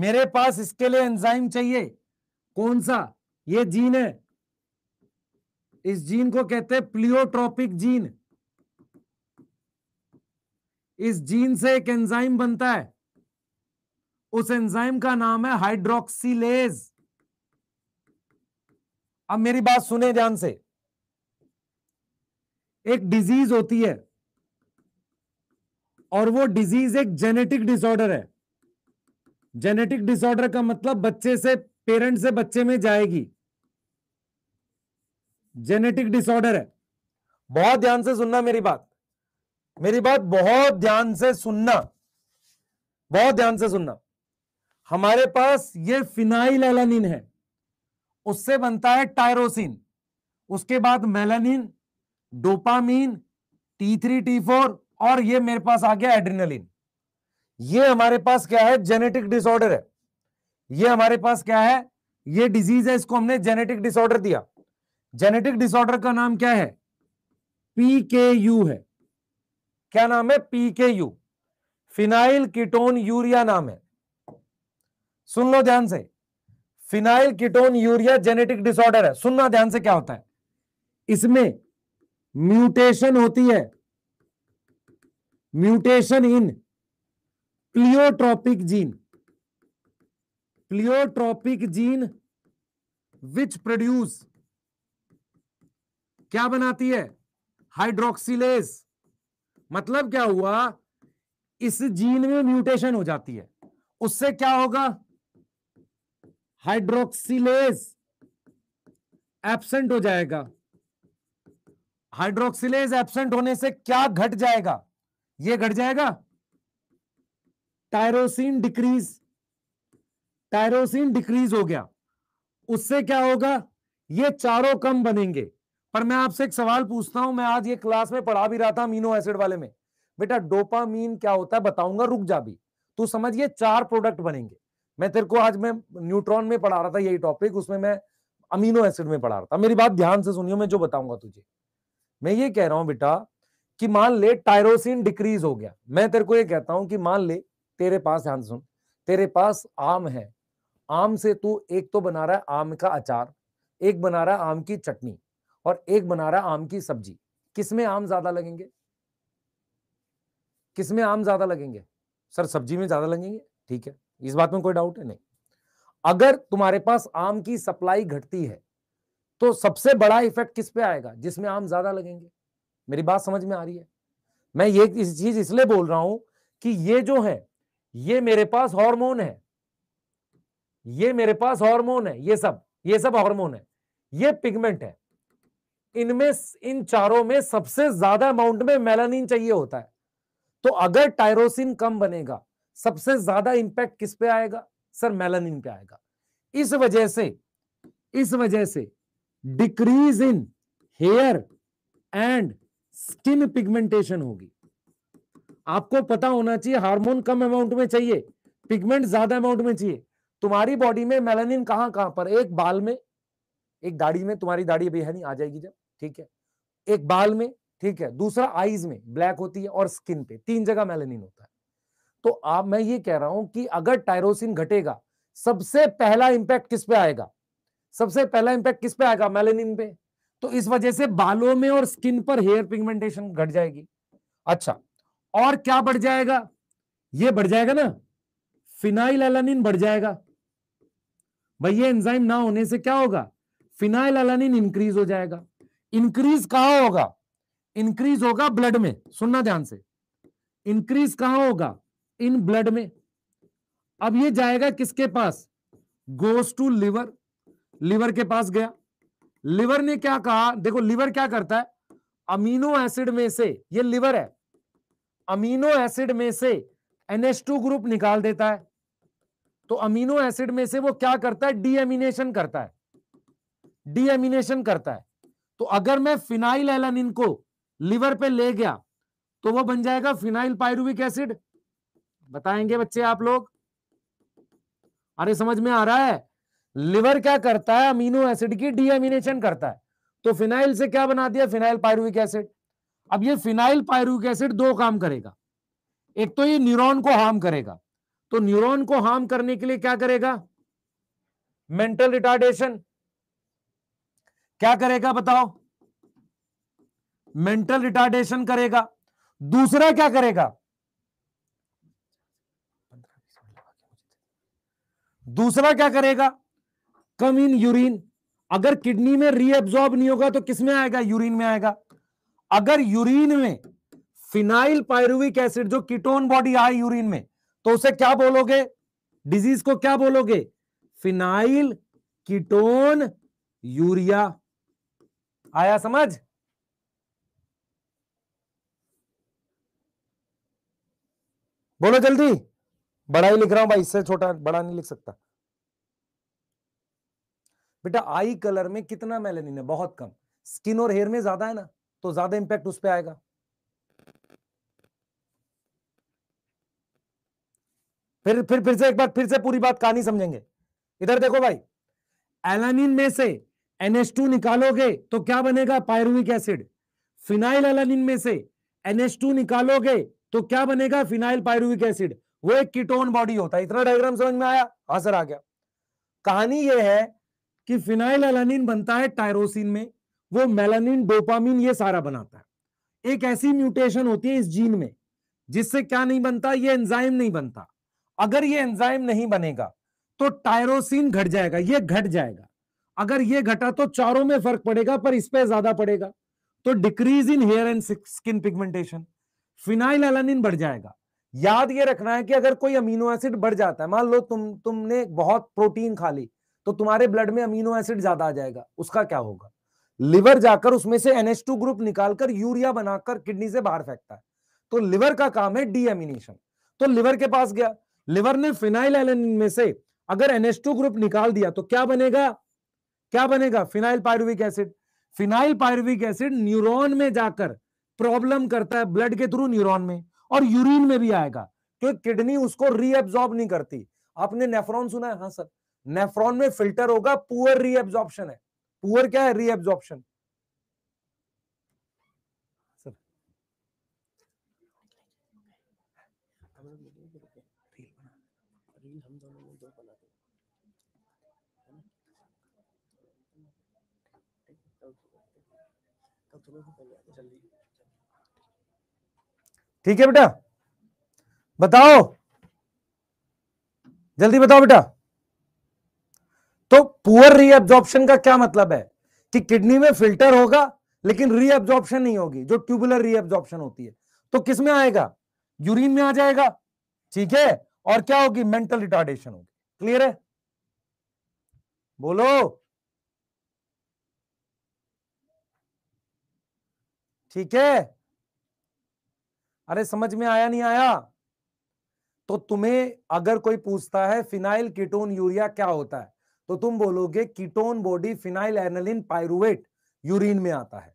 मेरे पास इसके लिए एंजाइम चाहिए कौन सा ये जीन है इस जीन को कहते हैं प्लियोट्रोपिक जीन इस जीन से एक एंजाइम बनता है उस एंजाइम का नाम है हाइड्रोक्सीलेज अब मेरी बात सुने ध्यान से एक डिजीज होती है और वो डिजीज एक जेनेटिक डिसऑर्डर है जेनेटिक डिसऑर्डर का मतलब बच्चे से पेरेंट से बच्चे में जाएगी जेनेटिक डिसऑर्डर है बहुत ध्यान से सुनना मेरी बात मेरी बात बहुत ध्यान से सुनना बहुत ध्यान से सुनना हमारे पास ये फिनाइल एलानिन है उससे बनता है टायरोसिन उसके बाद melanin dopamine T three T four और ये मेरे पास आ गया एड्रिनलिन ये हमारे पास क्या है जेनेटिक डिसऑर्डर है ये हमारे पास क्या है ये डिजीज है इसको हमने जेनेटिक डिसऑर्डर दिया जेनेटिक डिसऑर्डर का नाम क्या है पी के यू है क्या नाम है पी के यू फिनाइल कीटोन यूरिया नाम है सुन लो ध्यान से phenylketonuria genetic disorder है सुनना ध्यान से क्या होता है इसमें म्यूटेशन होती है mutation in pleiotropic gene pleiotropic gene which produce क्या बनाती है हाइड्रोक्सीलेस मतलब क्या हुआ इस जीन में म्यूटेशन हो जाती है उससे क्या होगा हाइड्रोक्सीलेस एब्सेंट हो जाएगा हाइड्रोक्सीलेस एब्सेंट होने से क्या घट जाएगा यह घट जाएगा टायरोसिन डिक्रीज टायरोसिन डिक्रीज हो गया उससे क्या होगा ये चारों कम बनेंगे पर मैं आपसे एक सवाल पूछता हूं मैं आज ये क्लास में पढ़ा भी रहा था अमीनो एसिड वाले में बेटा डोपामीन क्या होता है बताऊंगा रुक जा भी तू ये चार प्रोडक्ट बनेंगे मैं तेरे को आज मैं न्यूट्रॉन में पढ़ा रहा था यही टॉपिक उसमें मैं अमीनो एसिड में पढ़ा रहा था मेरी बात ध्यान से सुनियो मैं जो बताऊंगा तुझे मैं ये कह रहा हूं बेटा कि मान ले टायरोसिन डिक्रीज हो गया मैं तेरे को ये कहता हूं कि मान ले तेरे पास ध्यान सुन तेरे पास आम है आम से तू एक तो बना रहा है आम का अचार एक बना रहा है आम की चटनी और एक बना रहा है आम की सब्जी किसमें आम ज्यादा लगेंगे किसमें आम ज्यादा लगेंगे सर सब्जी में ज्यादा लगेंगे ठीक है इस बात में कोई डाउट है नहीं अगर तुम्हारे पास आम की सप्लाई घटती है तो सबसे बड़ा इफेक्ट किस पे आएगा जिसमें आम ज्यादा लगेंगे मेरी बात समझ में आ रही है मैं ये चीज इसलिए बोल रहा हूं कि ये जो है ये मेरे पास हार्मोन है ये मेरे पास हार्मोन है ये सब ये सब हार्मोन है ये पिगमेंट है इनमें इन चारों में सबसे ज्यादा अमाउंट में मेलानिन चाहिए होता है तो अगर टायरोसिन कम बनेगा सबसे ज्यादा इंपैक्ट किस पे आएगा सर मेलानिन पे आएगा इस वजह से इस वजह से decrease in hair and skin pigmentation होगी आपको पता होना चाहिए हार्मोन कम अमाउंट में चाहिए पिगमेंट ज्यादा अमाउंट में चाहिए तुम्हारी बॉडी में मेलानिन कहाँ कहाँ पर एक बाल में एक दाढ़ी में तुम्हारी दाढ़ी अभी है नहीं आ जाएगी जब ठीक है एक बाल में ठीक है दूसरा आईज में ब्लैक होती है और स्किन पे तीन जगह मेलानिन होता है तो आप मैं ये कह रहा हूं कि अगर टायरोसिन घटेगा सबसे पहला इंपैक्ट किस पे आएगा सबसे पहला इंपैक्ट किस पे आएगा मेलेनिन पे तो इस वजह से बालों में और स्किन पर हेयर पिगमेंटेशन घट जाएगी अच्छा और क्या बढ़ जाएगा ये बढ़ जाएगा ना फिनाइल एलानिन बढ़ जाएगा भाई ये एंजाइम ना होने से क्या होगा फिनाइल एलानिन इंक्रीज हो जाएगा इंक्रीज कहा होगा इंक्रीज होगा ब्लड में सुनना ध्यान से इंक्रीज कहां होगा इन ब्लड में अब ये जाएगा किसके पास गोस टू लिवर लिवर के पास गया लिवर ने क्या कहा देखो लिवर क्या करता है अमीनो एसिड में से ये लिवर है अमीनो एसिड में से एनएस ग्रुप निकाल देता है तो अमीनो एसिड में से वो क्या करता है डीएमिनेशन करता है डीएमिनेशन करता है तो अगर मैं फिनाइल एलानिन को लिवर पे ले गया तो वो बन जाएगा फिनाइल पायरुविक एसिड बताएंगे बच्चे आप लोग अरे समझ में आ रहा है लिवर क्या करता है अमीनो एसिड की डीएमिनेशन करता है तो फिनाइल से क्या बना दिया फिनाइल पायरुविक एसिड अब ये फिनाइल पायरुक एसिड दो काम करेगा एक तो ये न्यूरॉन को हार्म करेगा तो न्यूरॉन को हार्म करने के लिए क्या करेगा मेंटल रिटार्डेशन क्या करेगा बताओ मेंटल रिटार्डेशन करेगा दूसरा क्या करेगा दूसरा क्या करेगा कम इन यूरिन अगर किडनी में रीअब्सॉर्ब नहीं होगा तो किसमें आएगा यूरिन में आएगा अगर यूरिन में फिनाइल पायरुविक एसिड जो कीटोन बॉडी आए यूरिन में तो उसे क्या बोलोगे डिजीज को क्या बोलोगे फिनाइल कीटोन यूरिया आया समझ बोलो जल्दी बड़ा ही लिख रहा हूं भाई इससे छोटा बड़ा नहीं लिख सकता बेटा आई कलर में कितना मेलेनिन है बहुत कम स्किन और हेयर में ज्यादा है ना तो ज्यादा इंपैक्ट उस पर आएगा फिर फिर फिर से एक बार फिर से पूरी बात कहानी समझेंगे इधर देखो भाई एलानिन में से टू निकालोगे तो क्या बनेगा पायरुविक एसिड फिनाइल एलानिन में से टू निकालोगे तो क्या बनेगा फिनाइल पायरुविक एसिड वो एक कीटोन बॉडी होता है इतना डायग्राम समझ में आया असर हाँ, आ गया कहानी यह है कि फिनाइल एलानिन बनता है टायरोसिन में वो मेलानिन डोपामिन ये सारा बनाता है एक ऐसी म्यूटेशन होती है इस जीन में जिससे क्या नहीं बनता ये एंजाइम नहीं बनता अगर ये एंजाइम नहीं बनेगा तो टायरोसिन घट जाएगा ये घट जाएगा अगर ये घटा तो चारों में फर्क पड़ेगा पर इस पर ज्यादा पड़ेगा तो decrease in hair and skin pigmentation phenylalanine बढ़ जाएगा याद ये रखना है कि अगर कोई अमीनो एसिड बढ़ जाता है मान लो तुम तुमने बहुत प्रोटीन खा ली तो तुम्हारे ब्लड में अमीनो एसिड ज्यादा आ जाएगा उसका क्या होगा लिवर जाकर उसमें से NH2 ग्रुप निकालकर यूरिया बनाकर किडनी से बाहर फेंकता है तो लिवर का काम है डीएमिनेशन तो लिवर के पास गया लिवर ने फिनाइल एलेनिन में से अगर NH2 ग्रुप निकाल दिया तो क्या बनेगा क्या बनेगा phenylpyruvic acid phenylpyruvic acid neuron में जाकर प्रॉब्लम करता है ब्लड के थ्रू न्यूरोन में और यूरिन में भी आएगा क्योंकि किडनी उसको रीअब्सॉर्ब नहीं करती आपने नेफ्रॉन सुना है हाँ सर नेफ्रॉन में फिल्टर होगा पुअर रीअब्सॉर्प्शन है पुअर क्या है रीएब्जॉर्प्शन ठीक है बेटा बताओ जल्दी बताओ बेटा तो पुअर रीअब्जॉर्प्शन का क्या मतलब है कि किडनी में फिल्टर होगा लेकिन रीअब्जॉर्प्शन नहीं होगी जो ट्यूबुलर रीअब्जॉर्प्शन होती है तो किस में आएगा यूरिन में आ जाएगा ठीक है और क्या होगी मेंटल रिटार्डेशन होगी क्लियर है बोलो ठीक है अरे समझ में आया नहीं आया तो तुम्हें अगर कोई पूछता है फिनाइल कीटोन यूरिया क्या होता है तो तुम बोलोगे ketone body phenylalanine pyruvate urine में आता है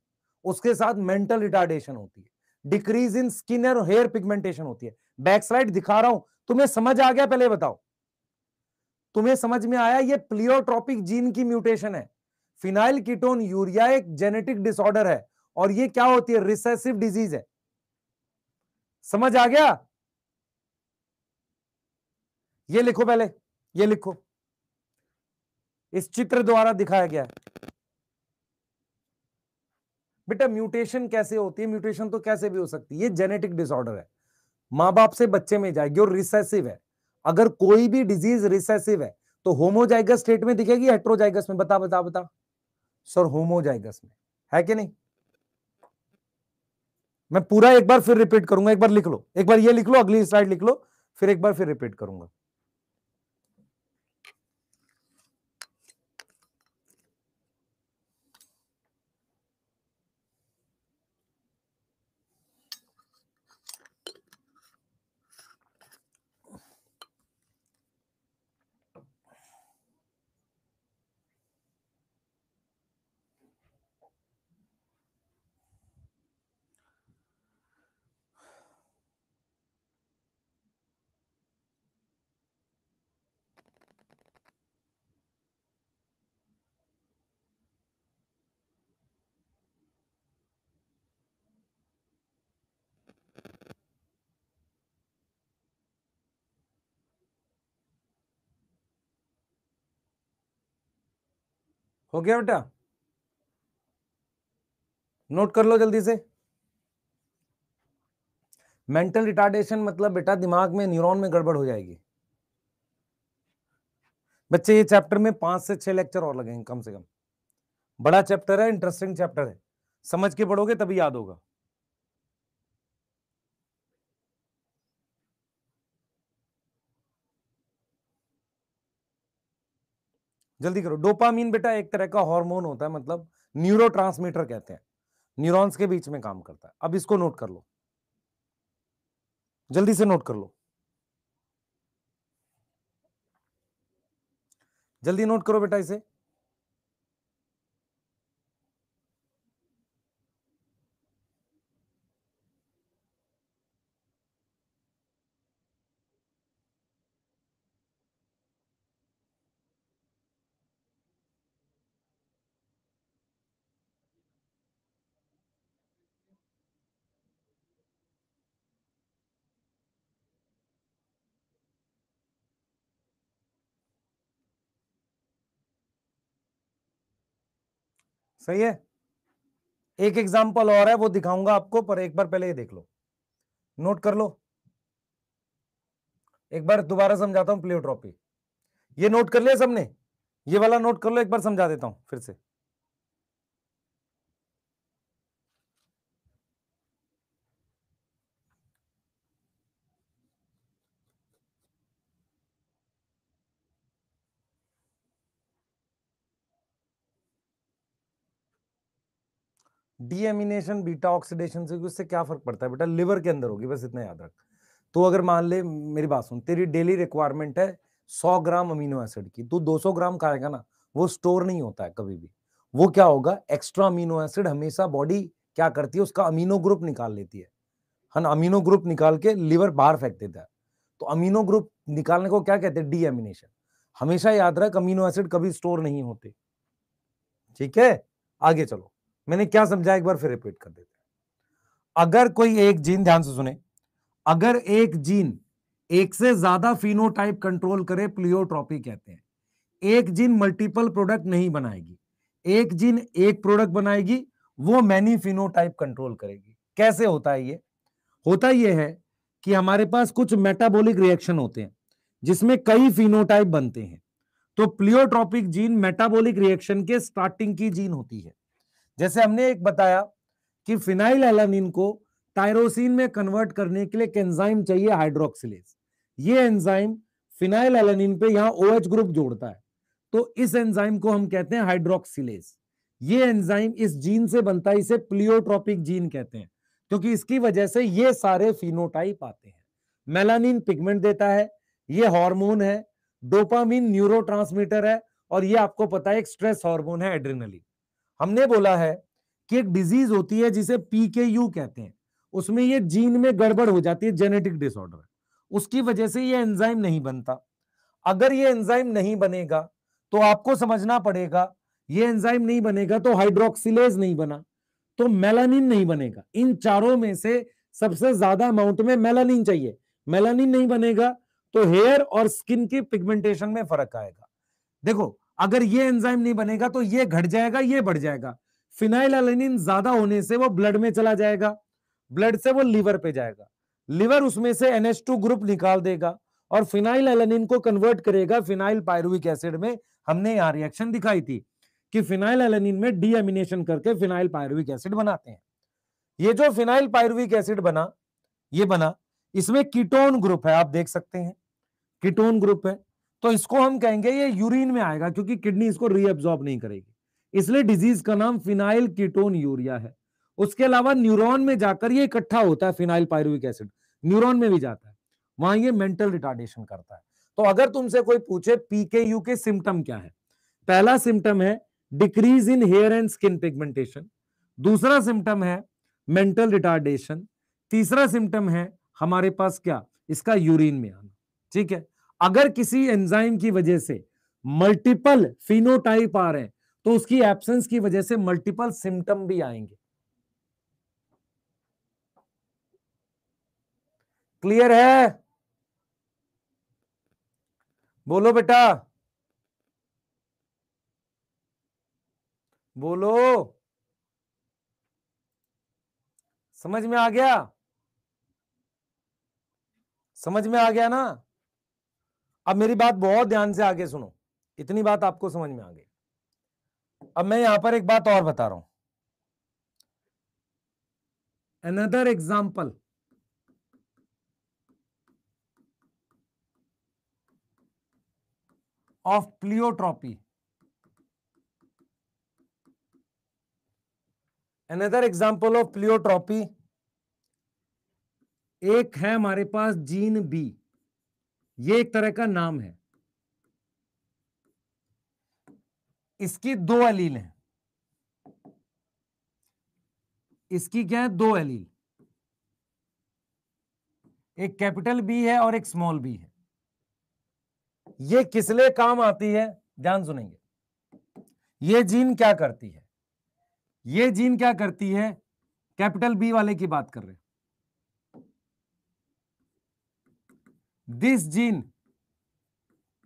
उसके साथ मेंटल रिटार्डेशन होती है डिक्रीज इन स्किन और हेयर पिगमेंटेशन होती है बैक बैकस्लाइड दिखा रहा हूं तुम्हें समझ आ गया पहले बताओ तुम्हें समझ में आया ये प्लियोट्रॉपिक जीन की म्यूटेशन है फिनाइल कीटोन यूरिया एक जेनेटिक डिसऑर्डर है और ये क्या होती है रिसेसिव डिजीज है समझ आ गया ये लिखो पहले ये लिखो इस चित्र द्वारा दिखाया गया है बेटा म्यूटेशन कैसे होती है म्यूटेशन तो कैसे भी हो सकती है ये जेनेटिक डिसऑर्डर है माँ बाप से बच्चे में जाएगी और रिसेसिव है अगर कोई भी डिजीज रिसेसिव है तो होमोजाइगस स्टेट में दिखेगी हेट्रोजाइगस में बता बता बता सर होमोजाइगस में है कि नहीं मैं पूरा एक बार फिर रिपीट करूंगा एक बार लिख लो एक बार ये लिख लो अगली स्लाइड लिख लो फिर एक बार फिर रिपीट करूंगा हो गया बेटा नोट कर लो जल्दी से मेंटल रिटार्डेशन मतलब बेटा दिमाग में न्यूरॉन में गड़बड़ हो जाएगी बच्चे ये चैप्टर में पांच से छह लेक्चर और लगेंगे कम से कम बड़ा चैप्टर है इंटरेस्टिंग चैप्टर है समझ के पढ़ोगे तभी याद होगा जल्दी करो डोपामीन बेटा एक तरह का हार्मोन होता है मतलब न्यूरो कहते हैं न्यूरॉन्स के बीच में काम करता है अब इसको नोट कर लो जल्दी से नोट कर लो जल्दी नोट करो बेटा इसे सही है एक एग्जाम्पल और है वो दिखाऊंगा आपको पर एक बार पहले ये देख लो नोट कर लो एक बार दोबारा समझाता हूं प्लेट्रॉपी ये नोट कर लिया सबने ये वाला नोट कर लो एक बार समझा देता हूं फिर से डीएमिनेशन बीटा ऑक्सीडेशन से उससे क्या फर्क पड़ता है बेटा लिवर के अंदर होगी बस इतना याद रख तो अगर मान ले मेरी बात सुन तेरी डेली रिक्वायरमेंट है 100 ग्राम अमीनो एसिड की तू 200 ग्राम खाएगा ना वो स्टोर नहीं होता है कभी भी वो क्या होगा एक्स्ट्रा अमीनो एसिड हमेशा बॉडी क्या करती है उसका अमीनो ग्रुप निकाल लेती है हन अमीनो ग्रुप निकाल के लिवर बाहर फेंक देता है तो अमीनो ग्रुप निकालने को क्या कहते हैं डीएमिनेशन हमेशा याद रख अमीनो एसिड कभी स्टोर नहीं होते ठीक है आगे चलो मैंने क्या समझा एक बार फिर रिपीट कर देते अगर कोई एक जीन ध्यान से सुने अगर एक जीन एक से ज्यादा फिनोटाइप कंट्रोल करे प्लियोट्रॉपी कहते हैं एक जीन मल्टीपल प्रोडक्ट नहीं बनाएगी एक जीन एक प्रोडक्ट बनाएगी वो मैनी फिनोटाइप कंट्रोल करेगी कैसे होता है ये होता यह है कि हमारे पास कुछ मेटाबॉलिक रिएक्शन होते हैं जिसमें कई फिनोटाइप बनते हैं तो प्लियोट्रॉपिक जीन मेटाबॉलिक रिएक्शन के स्टार्टिंग की जीन होती है जैसे हमने एक बताया कि फिनाइल एलानिन को टायरोसिन में कन्वर्ट करने के लिए एक एंजाइम चाहिए हाइड्रोक्सिलेज ये एंजाइम फिनाइल एलानिन पे यहाँ ओ OH ग्रुप जोड़ता है तो इस एंजाइम को हम कहते हैं हाइड्रोक्सिलेज ये एंजाइम इस जीन से बनता है इसे प्लियोट्रोपिक जीन कहते हैं क्योंकि इसकी वजह से ये सारे फिनोटाइप आते हैं मेलानिन पिगमेंट देता है ये हार्मोन है डोपामिन न्यूरोट्रांसमीटर है और ये आपको पता है एक स्ट्रेस हार्मोन है एड्रेनलिन हमने बोला है कि एक डिजीज होती है जिसे पीकेयू कहते हैं उसमें ये जीन में गड़बड़ हो जाती है जेनेटिक डिसऑर्डर उसकी वजह से ये एंजाइम नहीं बनता अगर ये एंजाइम नहीं बनेगा तो आपको समझना पड़ेगा ये एंजाइम नहीं बनेगा तो हाइड्रोक्सिलेज नहीं बना तो मेलानिन नहीं बनेगा इन चारों में से सबसे ज्यादा अमाउंट में मेलानिन चाहिए मेलानिन नहीं बनेगा तो हेयर और स्किन की पिगमेंटेशन में फर्क आएगा देखो अगर ये एंजाइम नहीं बनेगा तो ये घट जाएगा ये बढ़ जाएगा फिनाइल एलिनिन ज्यादा होने से वो ब्लड में चला जाएगा ब्लड से वो लीवर पे जाएगा लीवर उसमें से NH2 ग्रुप निकाल देगा और फिनाइल एलेनिन को कन्वर्ट करेगा फिनाइल पायरुविक एसिड में हमने यहां रिएक्शन दिखाई थी कि फिनाइल एलेनिन में डीएमिनेशन करके फिनाइल पायरुविक एसिड बनाते हैं ये जो फिनाइल पायरुविक एसिड बना ये बना इसमें कीटोन ग्रुप है आप देख सकते हैं कीटोन ग्रुप है तो इसको हम कहेंगे ये यूरिन में आएगा क्योंकि किडनी इसको रीअब्जॉर्ब नहीं करेगी इसलिए डिजीज का नाम फिनाइल कीटोन यूरिया है उसके अलावा न्यूरॉन में जाकर ये इकट्ठा होता है फिनाइल पायरुविक एसिड न्यूरॉन में भी जाता है वहां ये मेंटल रिटार्डेशन करता है तो अगर तुमसे कोई पूछे पीके यू के सिम्टम क्या है पहला सिम्टम है decrease in hair and skin pigmentation दूसरा सिम्टम है मेंटल रिटार्डेशन तीसरा सिम्टम है हमारे पास क्या इसका यूरिन में आना ठीक है अगर किसी एंजाइम की वजह से मल्टीपल फिनोटाइप आ रहे हैं तो उसकी एब्सेंस की वजह से मल्टीपल सिम्टम भी आएंगे क्लियर है बोलो बेटा बोलो समझ में आ गया समझ में आ गया ना अब मेरी बात बहुत ध्यान से आगे सुनो इतनी बात आपको समझ में आ गई अब मैं यहां पर एक बात और बता रहा हूं another example of pleiotropy another example of pleiotropy एक है हमारे पास जीन बी ये एक तरह का नाम है इसकी दो अलील हैं इसकी क्या है दो अलील एक कैपिटल बी है और एक स्मॉल बी है ये किसले काम आती है ध्यान सुनेंगे ये जीन क्या करती है ये जीन क्या करती है कैपिटल बी वाले की बात कर रहे हैं this gene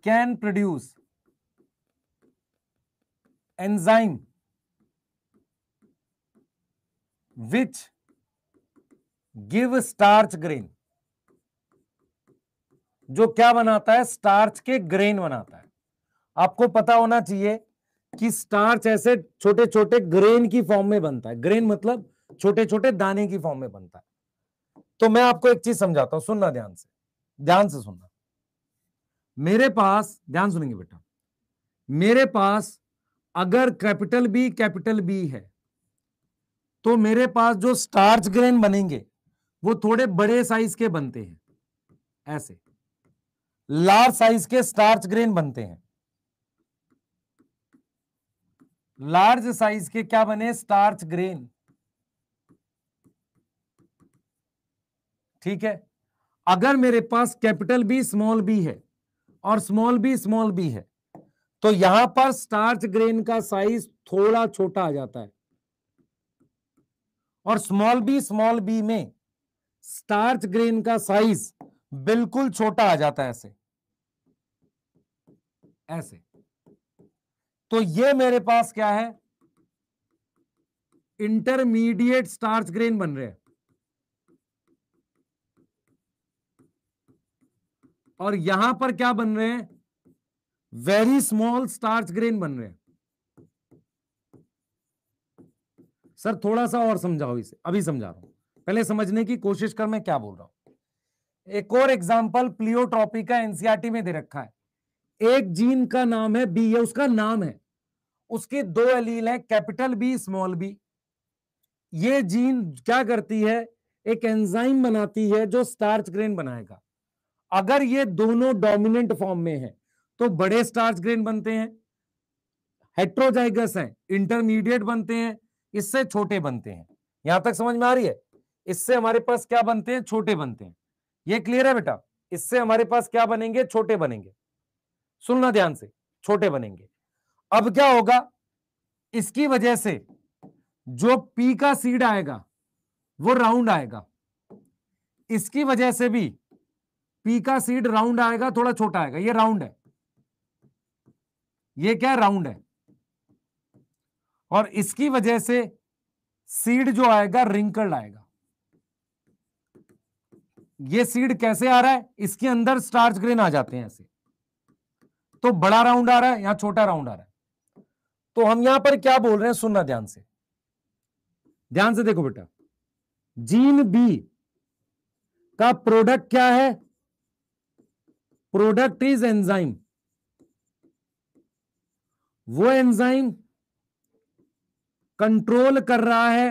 can produce enzyme which give starch grain जो क्या बनाता है स्टार्च के ग्रेन बनाता है आपको पता होना चाहिए कि स्टार्च ऐसे छोटे छोटे ग्रेन की फॉर्म में बनता है ग्रेन मतलब छोटे छोटे दाने की फॉर्म में बनता है तो मैं आपको एक चीज समझाता हूं सुनना ध्यान से ध्यान से सुनना मेरे पास ध्यान सुनेंगे बेटा मेरे पास अगर कैपिटल बी कैपिटल बी है तो मेरे पास जो स्टार्च ग्रेन बनेंगे वो थोड़े बड़े साइज के बनते हैं ऐसे लार्ज साइज के स्टार्च ग्रेन बनते हैं लार्ज साइज के क्या बने स्टार्च ग्रेन ठीक है अगर मेरे पास कैपिटल बी स्मॉल बी है और स्मॉल बी स्मॉल बी है तो यहां पर स्टार्च ग्रेन का साइज थोड़ा छोटा आ जाता है और स्मॉल बी स्मॉल बी में स्टार्च ग्रेन का साइज बिल्कुल छोटा आ जाता है ऐसे ऐसे तो ये मेरे पास क्या है इंटरमीडिएट स्टार्च ग्रेन बन रहे हैं और यहां पर क्या बन रहे हैं वेरी स्मॉल स्टार्च ग्रेन बन रहे हैं सर थोड़ा सा और समझाओ इसे अभी समझा रहा हूं पहले समझने की कोशिश कर मैं क्या बोल रहा हूं एक और एग्जाम्पल प्लियोट्रॉपी का एनसीआरटी में दे रखा है एक जीन का नाम है बी है उसका नाम है उसके दो अलील है कैपिटल बी स्मॉल बी ये जीन क्या करती है एक एंजाइम बनाती है जो स्टार्च ग्रेन बनाएगा अगर ये दोनों डोमिनेंट फॉर्म में है तो बड़े स्टार्च ग्रेन बनते हैं हेट्रोजाइगस हैं इंटरमीडिएट बनते हैं इससे छोटे बनते हैं यहां तक समझ में आ रही है इससे हमारे पास क्या बनते हैं छोटे बनते हैं ये क्लियर है बेटा इससे हमारे पास क्या बनेंगे छोटे बनेंगे सुनना ध्यान से छोटे बनेंगे अब क्या होगा इसकी वजह से जो पी का सीड आएगा वो राउंड आएगा इसकी वजह से भी पी का सीड राउंड आएगा थोड़ा छोटा आएगा ये राउंड है ये क्या राउंड है और इसकी वजह से सीड जो आएगा रिंकल्ड आएगा ये सीड कैसे आ रहा है इसके अंदर स्टार्च ग्रेन आ जाते हैं ऐसे तो बड़ा राउंड आ रहा है यहां छोटा राउंड आ रहा है तो हम यहां पर क्या बोल रहे हैं सुनना ध्यान से ध्यान से देखो बेटा जीन बी का प्रोडक्ट क्या है प्रोडक्ट इज एंजाइम वो एंजाइम कंट्रोल कर रहा है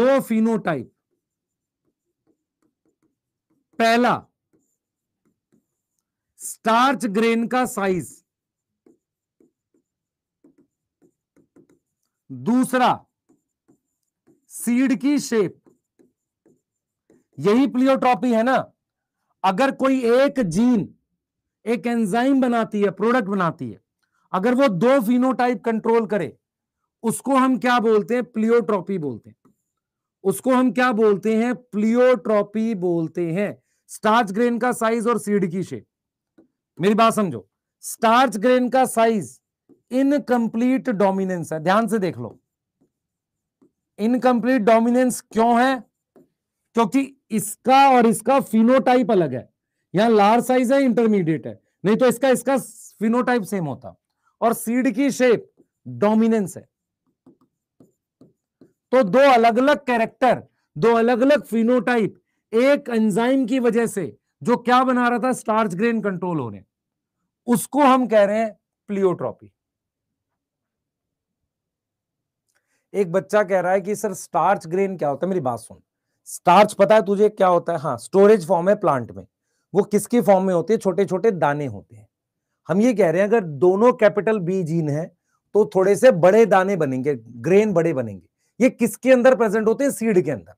दो फिनोटाइप पहला स्टार्च ग्रेन का साइज दूसरा सीड की शेप यही प्लियोट्रॉपी है ना अगर कोई एक जीन एक एंजाइम बनाती है प्रोडक्ट बनाती है अगर वो दो फिनोटाइप कंट्रोल करे उसको हम क्या बोलते हैं प्लियोट्रॉपी बोलते हैं उसको हम क्या बोलते हैं प्लियोट्रॉपी बोलते हैं स्टार्च ग्रेन का साइज और सीड की शेप मेरी बात समझो स्टार्च ग्रेन का साइज इनकम्प्लीट डोमिनेंस है ध्यान से देख लो इनकम्प्लीट डोमिनेंस क्यों है क्योंकि इसका और इसका फिनोटाइप अलग है यहां लार्ज साइज है इंटरमीडिएट है नहीं तो इसका इसका फिनोटाइप सेम होता और सीड की शेप डोमिनेंस है तो दो अलग अलग कैरेक्टर दो अलग अलग फिनोटाइप एक एंजाइम की वजह से जो क्या बना रहा था स्टार्च ग्रेन कंट्रोल होने उसको हम कह रहे हैं प्लियोट्रॉपी एक बच्चा कह रहा है कि सर स्टार्च ग्रेन क्या होता है मेरी बात सुन स्टार्च पता है तुझे क्या होता है हाँ स्टोरेज फॉर्म है प्लांट में वो किसकी फॉर्म में होते हैं छोटे छोटे दाने होते हैं हम ये कह रहे हैं अगर दोनों कैपिटल बी जीन है तो थोड़े से बड़े दाने बनेंगे ग्रेन बड़े बनेंगे ये किसके अंदर प्रेजेंट होते हैं सीड के अंदर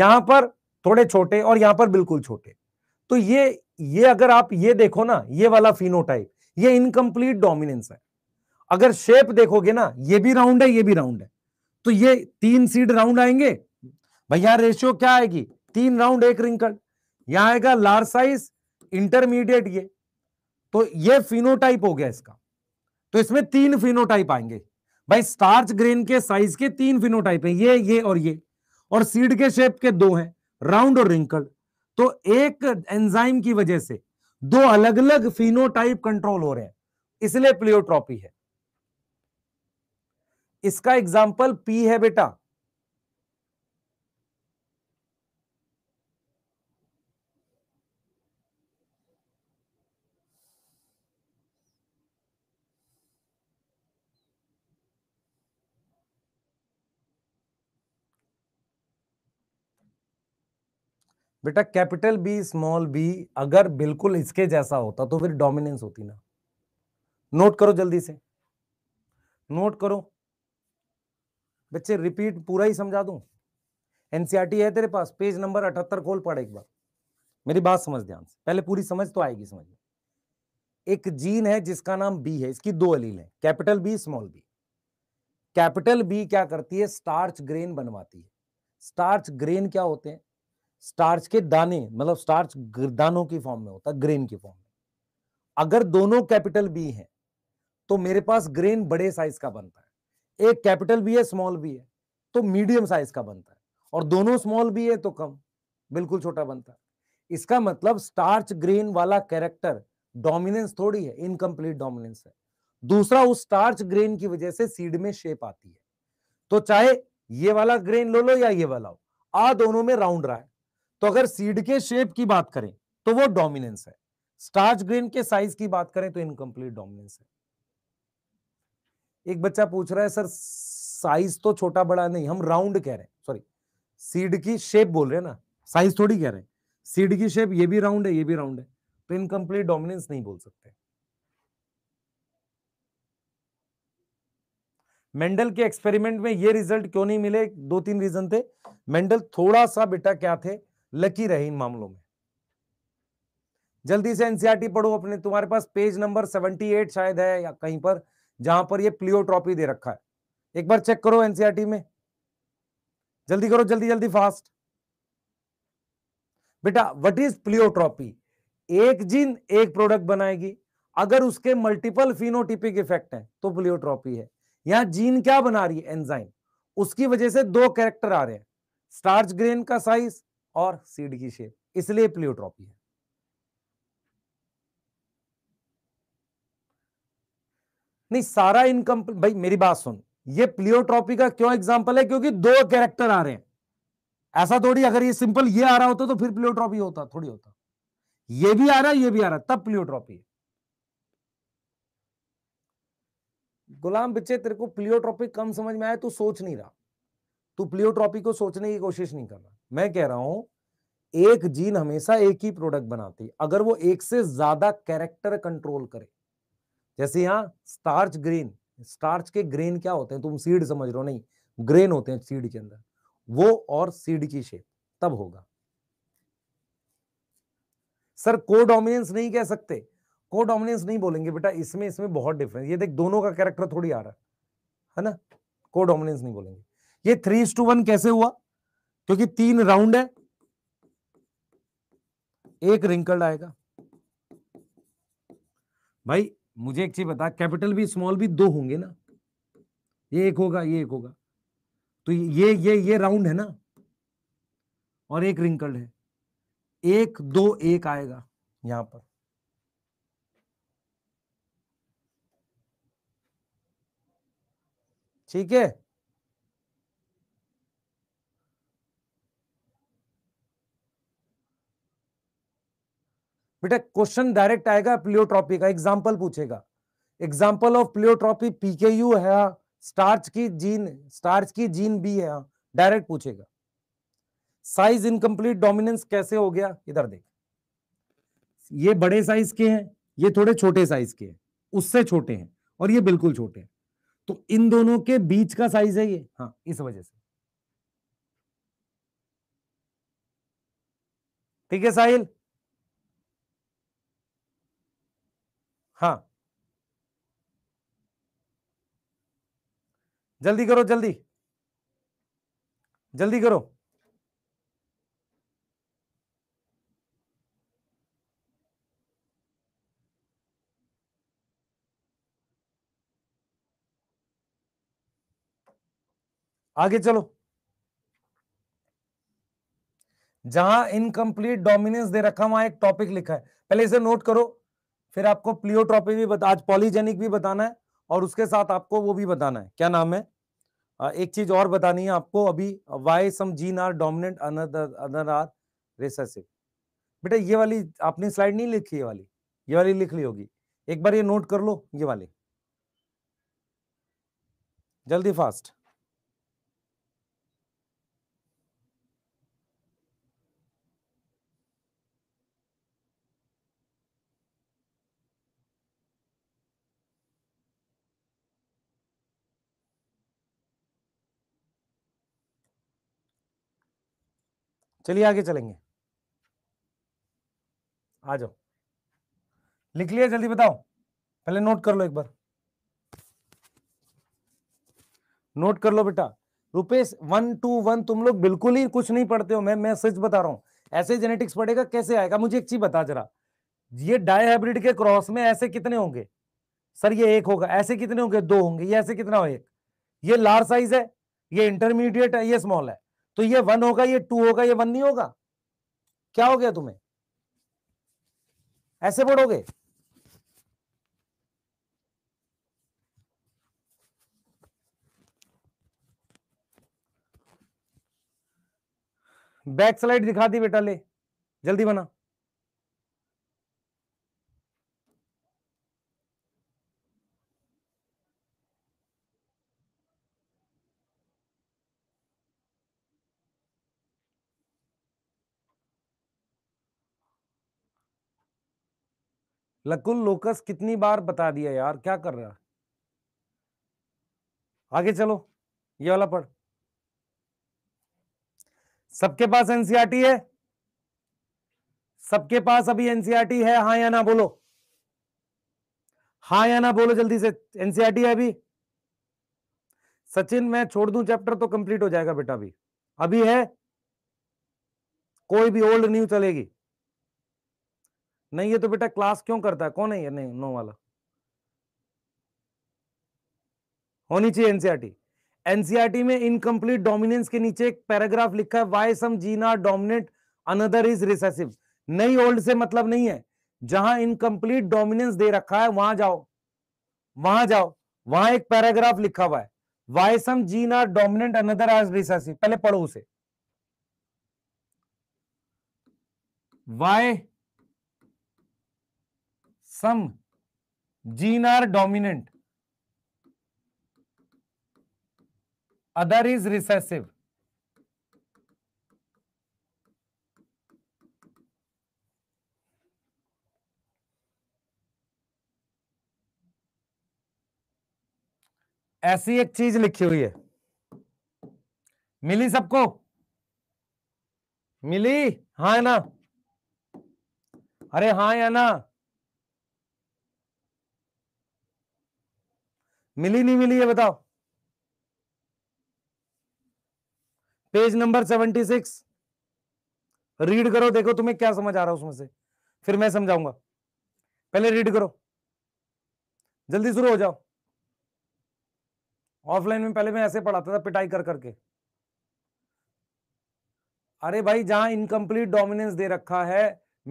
यहां पर थोड़े छोटे और यहां पर बिल्कुल छोटे तो ये ये अगर आप ये देखो ना ये वाला फिनोटाइप ये इनकम्प्लीट डोमिनेंस है अगर शेप देखोगे ना ये भी राउंड है ये भी राउंड है तो ये तीन सीड राउंड आएंगे भैया रेशियो क्या आएगी तीन राउंड एक रिंकल यहां आएगा लार्ज साइज इंटरमीडिएट ये तो ये फिनोटाइप हो गया इसका तो इसमें तीन फिनोटाइप आएंगे भाई स्टार्च ग्रेन के साइज के तीन फिनोटाइप है ये ये और ये और सीड के शेप के दो हैं राउंड और रिंकल्ड तो एक एंजाइम की वजह से दो अलग अलग फिनोटाइप कंट्रोल हो रहे हैं इसलिए प्लियोट्रॉपी है इसका एग्जाम्पल पी है बेटा बेटा कैपिटल बी स्मॉल बी अगर बिल्कुल इसके जैसा होता तो फिर डोमिनेंस होती ना नोट करो जल्दी से नोट करो बच्चे रिपीट पूरा ही समझा दूं एनसीईआरटी e है तेरे पास पेज नंबर अठहत्तर खोल पड़े एक बार मेरी बात समझ ध्यान से पहले पूरी समझ तो आएगी समझ में एक जीन है जिसका नाम बी है इसकी दो अलील है capital B small B capital B क्या करती है स्टार्च ग्रेन बनवाती है स्टार्च ग्रेन क्या होते हैं स्टार्च के दाने मतलब स्टार्च दानों की फॉर्म में होता है ग्रेन की फॉर्म में अगर दोनों कैपिटल बी है तो मेरे पास ग्रेन बड़े साइज का बनता है एक कैपिटल भी है स्मॉल भी है तो मीडियम साइज का बनता है और दोनों स्मॉल भी है तो कम बिल्कुल छोटा बनता है इसका मतलब स्टार्च ग्रेन वाला कैरेक्टर डोमिनेंस थोड़ी है इनकम्प्लीट डोमिनेंस है दूसरा उस स्टार्च ग्रेन की वजह से सीड में शेप आती है तो चाहे ये वाला ग्रेन लो लो या ये वाला हो आ दोनों में राउंड रहा है तो अगर सीड के शेप की बात करें तो वो डोमिनेंस है स्टार्च ग्रेन के साइज की बात करें तो इनकम्प्लीट डोमिनेंस है एक बच्चा पूछ रहा है सर साइज तो छोटा बड़ा नहीं हम राउंड कह रहे हैं सॉरी सीड की शेप बोल रहे हैं ना साइज थोड़ी कह रहे हैं सीड की शेप ये भी राउंड है ये भी राउंड है तो इनकम्प्लीट डोमिनेंस नहीं बोल सकते मेंडल के एक्सपेरिमेंट में ये रिजल्ट क्यों नहीं मिले दो तीन रीजन थे मेंडल थोड़ा सा बेटा क्या थे लकी रहे इन मामलों में जल्दी से एनसीआरटी पढ़ो अपने तुम्हारे पास पेज नंबर सेवेंटी एट शायद है या कहीं पर जहां पर ये प्लियोट्रॉपी दे रखा है एक बार चेक करो एनसीआरटी में जल्दी करो जल्दी जल्दी फास्ट बेटा व्हाट इज प्लियोट्रॉपी एक जीन एक प्रोडक्ट बनाएगी अगर उसके मल्टीपल फिनोटिपिक इफेक्ट है तो प्लियोट्रॉपी है यहां जीन क्या बना रही है एंजाइम उसकी वजह से दो कैरेक्टर आ रहे हैं स्टार्च ग्रेन का साइज और सीड की शेप इसलिए प्लियोट्रॉपी है नहीं सारा इनकम भाई मेरी बात सुन ये प्लियोट्रॉपी का क्यों एग्जाम्पल है क्योंकि दो कैरेक्टर आ रहे हैं ऐसा थोड़ी अगर ये सिंपल ये आ रहा होता तो फिर प्लियोट्रॉपी होता थोड़ी होता ये भी आ रहा ये भी आ रहा तब प्लियोट्रॉपी है गुलाम बच्चे तेरे को प्लियोट्रॉपी कम समझ में आया तू सोच नहीं रहा तू प्लियोट्रॉपी को सोचने की कोशिश नहीं कर रहा मैं कह रहा हूं एक जीन हमेशा एक ही प्रोडक्ट बनाती है अगर वो एक से ज्यादा कैरेक्टर कंट्रोल करे जैसे यहां स्टार्च ग्रेन स्टार्च के ग्रेन क्या होते हैं तुम सीड समझ रहे हो नहीं ग्रेन होते हैं सीड के अंदर वो और सीड की शेप तब होगा सर कोडोमिनेंस नहीं कह सकते कोडोमिनेंस नहीं बोलेंगे बेटा इसमें इसमें बहुत डिफरेंस ये देख दोनों का कैरेक्टर थोड़ी आ रहा है ना कोडोमिनेंस नहीं बोलेंगे ये थ्री टू वन कैसे हुआ क्योंकि तीन राउंड है एक रिंकल्ड आएगा भाई मुझे एक चीज बता कैपिटल भी स्मॉल भी दो होंगे ना ये एक होगा ये एक होगा तो ये ये ये राउंड है ना और एक रिंकल्ड है एक दो एक आएगा यहां पर ठीक है बेटा क्वेश्चन डायरेक्ट आएगा प्लियोट्रॉपी का एग्जाम्पल पूछेगा example of pleiotropy P K U है स्टार्च की जीन स्टार्च की जीन बी है डायरेक्ट पूछेगा साइज इनकम्प्लीट डोमिनेंस कैसे हो गया इधर देख ये बड़े साइज के हैं ये थोड़े छोटे साइज के हैं उससे छोटे हैं और ये बिल्कुल छोटे हैं तो इन दोनों के बीच का साइज है ये हाँ इस वजह से ठीक है साहिल हाँ जल्दी करो जल्दी जल्दी करो आगे चलो जहां इनकम्प्लीट डोमिनेंस दे रखा वहां एक टॉपिक लिखा है पहले इसे नोट करो फिर आपको प्लियोट्रॉपी भी बता आज पॉलीजेनिक भी बताना है और उसके साथ आपको वो भी बताना है क्या नाम है एक चीज और बतानी है आपको अभी why some gene are dominant another are recessive बेटा ये वाली आपने स्लाइड नहीं लिखी ये वाली ये वाली लिख ली होगी एक बार ये नोट कर लो ये वाली जल्दी फास्ट चलिए आगे चलेंगे आ जाओ लिख लिया जल्दी बताओ पहले नोट कर लो एक बार नोट कर लो बेटा रुपेश वन टू वन तुम लोग बिल्कुल ही कुछ नहीं पढ़ते हो मैं मैं सच बता रहा हूं ऐसे जेनेटिक्स पढ़ेगा कैसे आएगा मुझे एक चीज बता जरा ये डायहाइब्रिड के क्रॉस में ऐसे कितने होंगे सर ये एक होगा ऐसे कितने होंगे दो होंगे ये ऐसे कितना हो एक ये लार्ज साइज है ये इंटरमीडिएट है ये स्मॉल है तो ये वन होगा ये टू होगा ये वन नहीं होगा क्या हो गया तुम्हें ऐसे पढ़ोगे बैक स्लाइड दिखा दी बेटा ले जल्दी बना लकुल लोकस कितनी बार बता दिया यार क्या कर रहा आगे चलो ये वाला पढ़ सबके पास एनसीआरटी e है सबके पास अभी एनसीआरटी e है हाँ या ना बोलो हाँ या ना बोलो जल्दी से एनसीआरटी e है अभी सचिन मैं छोड़ दूं चैप्टर तो कंप्लीट हो जाएगा बेटा अभी अभी है कोई भी ओल्ड न्यू चलेगी नहीं ये तो बेटा क्लास क्यों करता है कौन है ये नहीं नो वाला होनी चाहिए एनसीआरटी एनसीआरटी e e में इनकम्प्लीट डोमिनेंस के नीचे एक पैराग्राफ लिखा है why some G not dominate another is recessive नई ओल्ड से मतलब नहीं है जहां इनकम्प्लीट डोमिनेंस दे रखा है वहां जाओ वहां जाओ वहां एक पैराग्राफ लिखा हुआ है why some gene are dominant another are recessive पहले पढ़ो उसे why some gene are dominant other is recessive ऐसी एक चीज लिखी हुई है मिली सबको मिली हा है ना अरे हा या ना मिली नहीं मिली है बताओ page number seventy six read करो देखो तुम्हें क्या समझ आ रहा है उसमें से फिर मैं समझाऊंगा पहले रीड करो जल्दी शुरू हो जाओ ऑफलाइन में पहले मैं ऐसे पढ़ाता था पिटाई कर करके अरे भाई जहां इनकम्प्लीट डोमिनेंस दे रखा है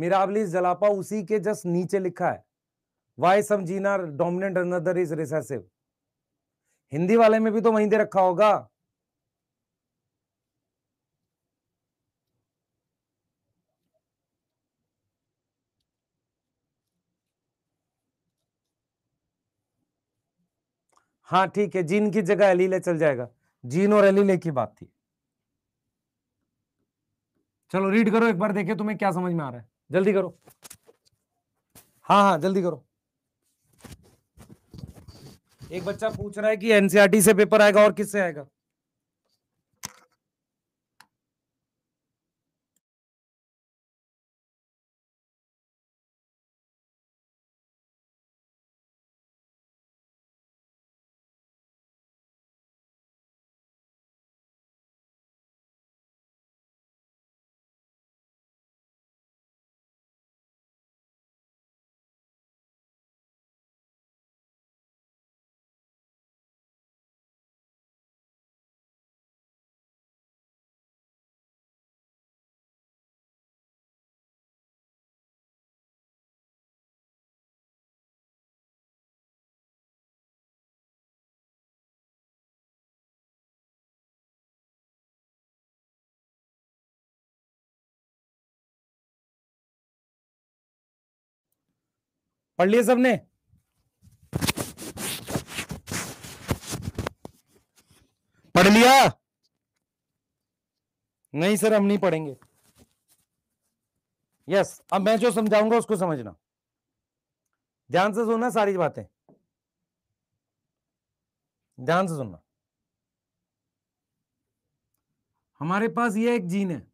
मिराबली जलापा उसी के जस्ट नीचे लिखा है why some gene are dominant another is recessive Hindi वाले में भी तो वहीं दे रखा होगा हाँ ठीक है जीन की जगह एलीले चल जाएगा जीन और एलीले की बात थी चलो रीड करो एक बार देखे तुम्हें क्या समझ में आ रहा है जल्दी करो हाँ हाँ जल्दी करो एक बच्चा पूछ रहा है कि एनसीआरटी से पेपर आएगा और किससे आएगा पढ़ लिए सबने पढ़ लिया नहीं सर हम नहीं पढ़ेंगे यस yes, अब मैं जो समझाऊंगा उसको समझना ध्यान से सुनना सारी बातें ध्यान से सुनना हमारे पास ये एक जीन है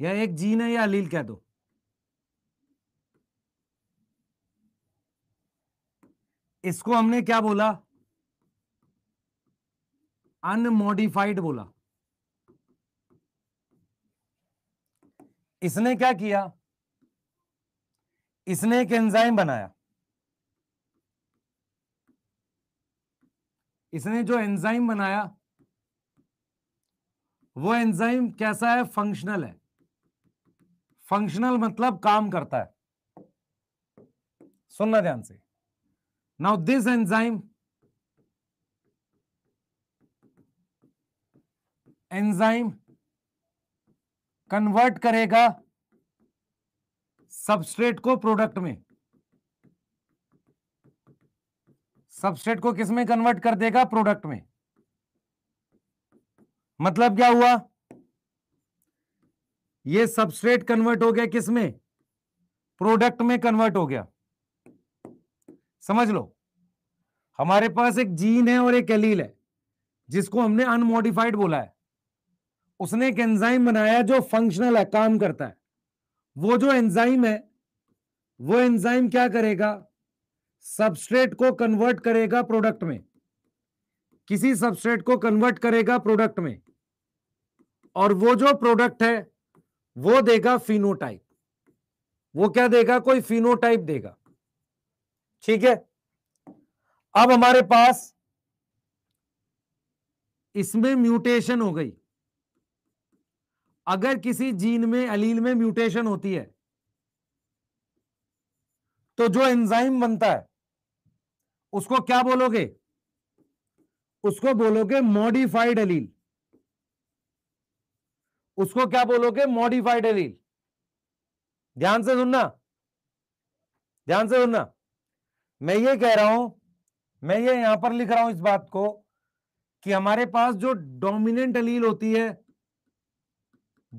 या एक जीन है या अलील कह दो इसको हमने क्या बोला अनमोडिफाइड बोला इसने क्या किया इसने एक एंजाइम बनाया इसने जो एंजाइम बनाया वो एंजाइम कैसा है फंक्शनल है फंक्शनल मतलब काम करता है सुनना ध्यान से Now this enzyme, enzyme convert करेगा सबस्ट्रेट को प्रोडक्ट में सबस्ट्रेट को किसमें कन्वर्ट कर देगा प्रोडक्ट में मतलब क्या हुआ यह सबस्ट्रेट कन्वर्ट हो गया किसमें प्रोडक्ट में कन्वर्ट हो गया समझ लो हमारे पास एक जीन है और एक एलील है जिसको हमने अनमोडिफाइड बोला है उसने एक एंजाइम बनाया जो फंक्शनल है काम करता है वो जो एंजाइम है वो एंजाइम क्या करेगा सबस्ट्रेट को कन्वर्ट करेगा प्रोडक्ट में किसी सबस्ट्रेट को कन्वर्ट करेगा प्रोडक्ट में और वो जो प्रोडक्ट है वो देगा फिनोटाइप वो क्या देगा कोई फिनोटाइप देगा ठीक है अब हमारे पास इसमें म्यूटेशन हो गई अगर किसी जीन में अलील में म्यूटेशन होती है तो जो एंजाइम बनता है उसको क्या बोलोगे उसको बोलोगे मॉडिफाइड अलील उसको क्या बोलोगे मॉडिफाइड अलील ध्यान से सुनना ध्यान से सुनना मैं ये कह रहा हूं मैं ये यहां पर लिख रहा हूं इस बात को कि हमारे पास जो डोमिनेंट अलील होती है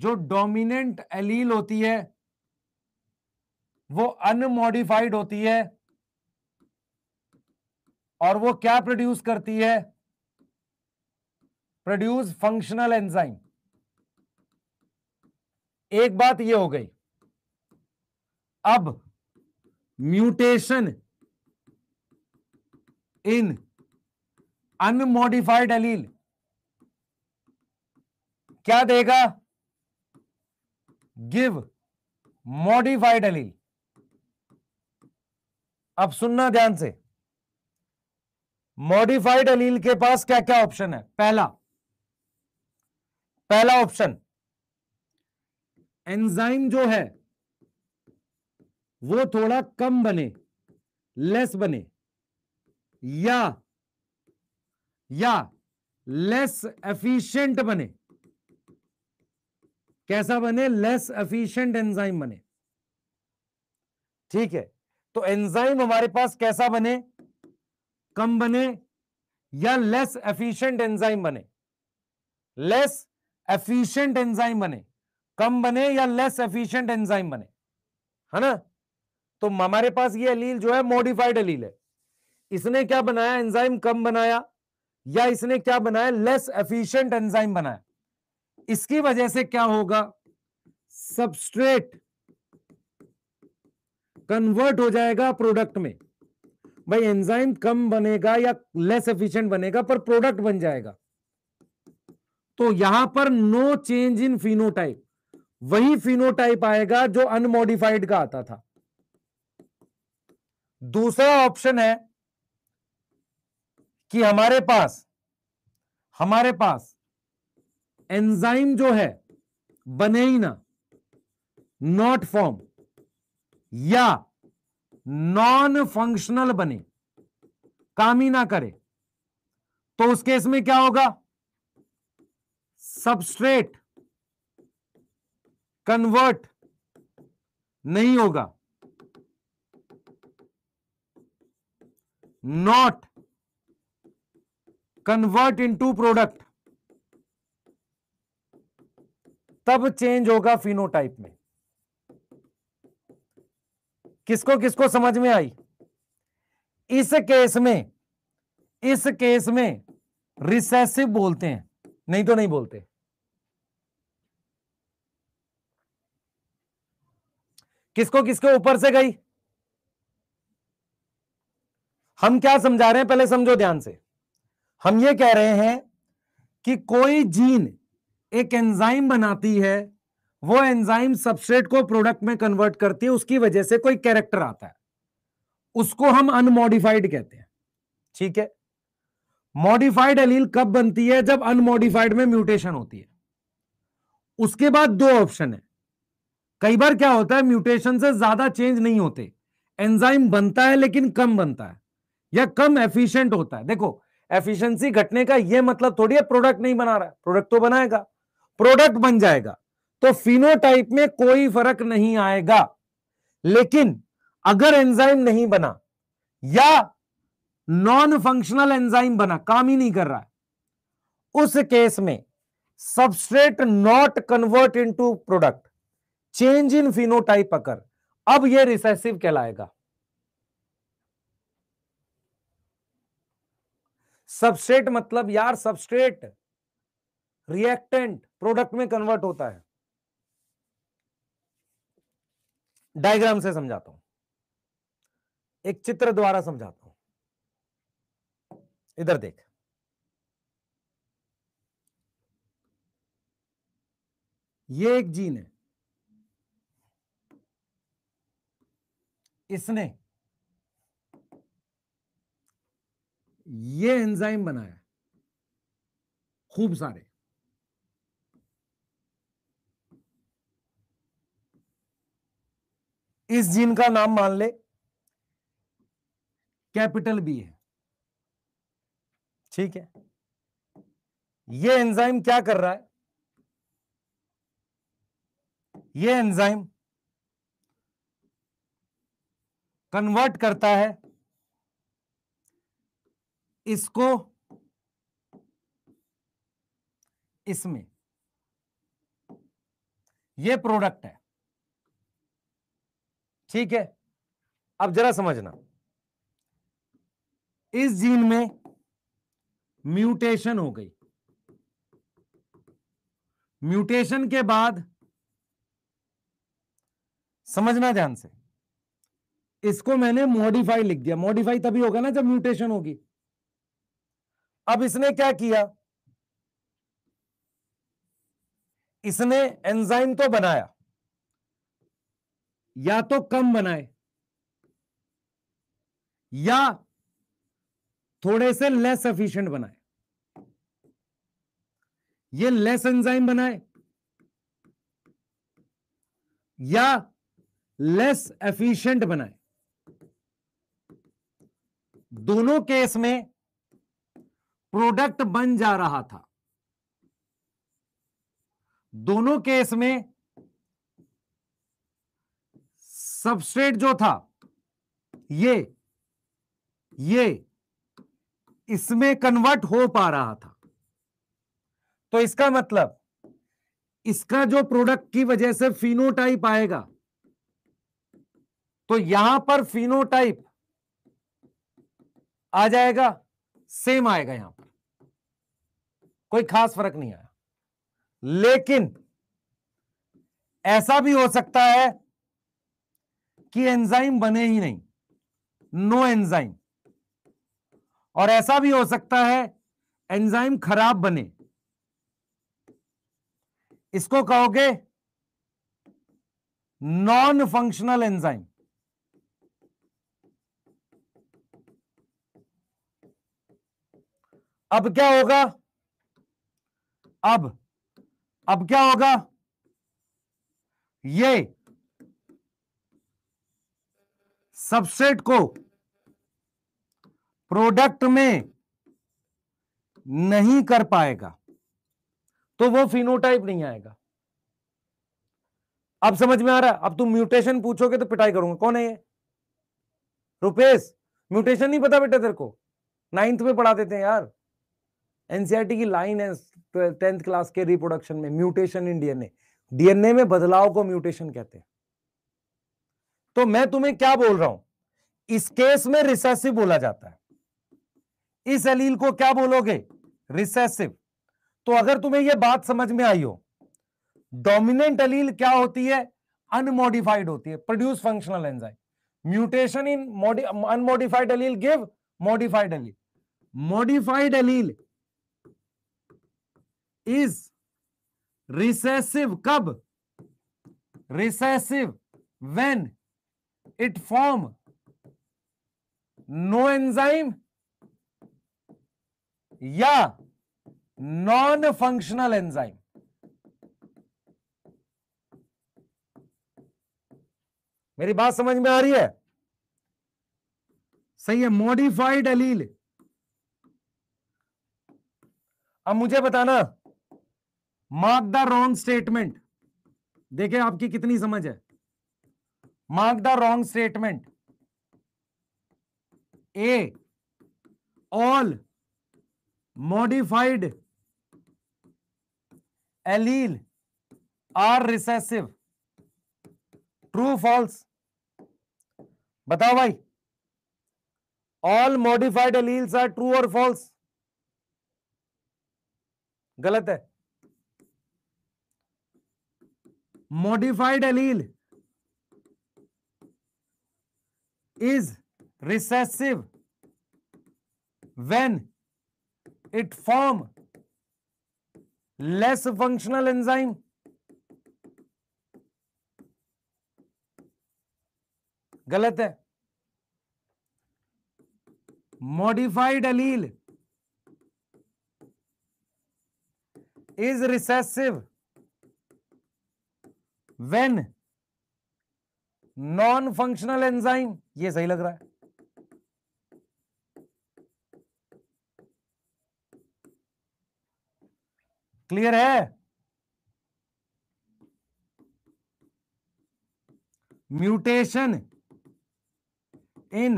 जो डोमिनेंट अलील होती है वो अनमोडिफाइड होती है और वो क्या प्रोड्यूस करती है प्रोड्यूस फंक्शनल एंजाइम एक बात ये हो गई अब म्यूटेशन इन अनमोडिफाइड अलील क्या देगा गिव मॉडिफाइड अलील अब सुनना ध्यान से मॉडिफाइड अलील के पास क्या क्या ऑप्शन है पहला पहला ऑप्शन एंजाइम जो है वो थोड़ा कम बने लेस बने या या लेस एफिशिएंट बने कैसा बने लेस एफिशिएंट एंजाइम बने ठीक है तो एंजाइम हमारे पास कैसा बने कम बने या लेस एफिशिएंट एंजाइम बने लेस एफिशिएंट एंजाइम बने कम बने या लेस एफिशिएंट एंजाइम बने है ना तो हमारे पास ये अलील जो है मॉडिफाइड अलील है इसने क्या बनाया एंजाइम कम बनाया या इसने क्या बनाया लेस एफिशिएंट एंजाइम बनाया इसकी वजह से क्या होगा सबस्ट्रेट कन्वर्ट हो जाएगा प्रोडक्ट में भाई एंजाइम कम बनेगा या लेस एफिशिएंट बनेगा पर प्रोडक्ट बन जाएगा तो यहां पर नो चेंज इन फिनोटाइप वही फिनोटाइप आएगा जो अनमोडिफाइड का आता था दूसरा ऑप्शन है कि हमारे पास हमारे पास एंजाइम जो है बने ही ना नॉट फॉर्म या नॉन फंक्शनल बने काम ही ना करे तो उस केस में क्या होगा सबस्ट्रेट कन्वर्ट नहीं होगा नॉट कन्वर्ट इनटू प्रोडक्ट तब चेंज होगा फिनोटाइप में किसको किसको समझ में आई इस केस में इस केस में रिसेसिव बोलते हैं नहीं तो नहीं बोलते किसको किसके ऊपर से गई हम क्या समझा रहे हैं पहले समझो ध्यान से हम ये कह रहे हैं कि कोई जीन एक एंजाइम बनाती है वो एंजाइम सबस्ट्रेट को प्रोडक्ट में कन्वर्ट करती है उसकी वजह से कोई कैरेक्टर आता है उसको हम अनमोडिफाइड कहते हैं ठीक है मॉडिफाइड एलील कब बनती है जब अनमोडिफाइड में म्यूटेशन होती है उसके बाद दो ऑप्शन है कई बार क्या होता है म्यूटेशन से ज्यादा चेंज नहीं होते एंजाइम बनता है लेकिन कम बनता है या कम एफिशिएंट होता है देखो एफिशिएंसी घटने का यह मतलब थोड़ी है प्रोडक्ट नहीं बना रहा है प्रोडक्ट तो बनाएगा प्रोडक्ट बन जाएगा तो फिनोटाइप में कोई फर्क नहीं आएगा लेकिन अगर एंजाइम नहीं बना या नॉन फंक्शनल एंजाइम बना काम ही नहीं कर रहा है उस केस में substrate not convert into product change in phenotype occur अब यह रिसेसिव कहलाएगा सबस्ट्रेट मतलब यार सबस्ट्रेट रिएक्टेंट प्रोडक्ट में कन्वर्ट होता है डायग्राम से समझाता हूं एक चित्र द्वारा समझाता हूं इधर देख ये एक जीन है इसने ये एंजाइम बनाया खूब सारे इस जीन का नाम मान ले कैपिटल बी है ठीक है ये एंजाइम क्या कर रहा है ये एंजाइम कन्वर्ट करता है इसको इसमें ये प्रोडक्ट है ठीक है अब जरा समझना इस जीन में म्यूटेशन हो गई म्यूटेशन के बाद समझना ध्यान से इसको मैंने मॉडिफाई लिख दिया मॉडिफाई तभी होगा ना जब म्यूटेशन होगी अब इसने क्या किया इसने एंजाइम तो बनाया या तो कम बनाए या थोड़े से लेस एफिशिएंट बनाए ये लेस एंजाइम बनाए या लेस एफिशिएंट बनाए दोनों केस में प्रोडक्ट बन जा रहा था दोनों केस में सबस्ट्रेट जो था ये ये इसमें कन्वर्ट हो पा रहा था तो इसका मतलब इसका जो प्रोडक्ट की वजह से फिनोटाइप आएगा तो यहां पर फिनोटाइप आ जाएगा सेम आएगा यहां पर कोई खास फर्क नहीं आया लेकिन ऐसा भी हो सकता है कि एंजाइम बने ही नहीं नो एंजाइम और ऐसा भी हो सकता है एंजाइम खराब बने इसको कहोगे नॉन फंक्शनल एंजाइम अब क्या होगा अब अब क्या होगा ये सबसेट को प्रोडक्ट में नहीं कर पाएगा तो वो फिनोटाइप नहीं आएगा अब समझ में आ रहा है अब तुम म्यूटेशन पूछोगे तो पिटाई करूंगा कौन है ये रुपेश म्यूटेशन नहीं पता बेटा तेरे को नाइन्थ में पढ़ा देते हैं यार एनसीआरटी e की लाइन है टेंथ क्लास के रिप्रोडक्शन में म्यूटेशन इन डीएनए डीएनए में बदलाव को म्यूटेशन कहते हैं तो मैं तुम्हें क्या बोल रहा हूं इस केस में रिसेसिव बोला जाता है इस अलील को क्या बोलोगे रिसेसिव तो अगर तुम्हें यह बात समझ में आई हो डोमिनेंट अलील क्या होती है अनमोडिफाइड होती है produce functional enzyme mutation in unmodified allele give modified allele modified allele is recessive कब recessive when it form no enzyme या नॉन फंक्शनल एंजाइम मेरी बात समझ में आ रही है सही है मॉडिफाइड अलील अब मुझे बताना मार्क द रॉन्ग स्टेटमेंट देखे आपकी कितनी समझ है mark the wrong statement A all modified allele are recessive true false बताओ भाई all modified alleles are true और फॉल्स गलत है modified allele is recessive when it form less functional enzyme गलत है modified allele is recessive when non functional enzyme ये सही लग रहा है क्लियर है mutation in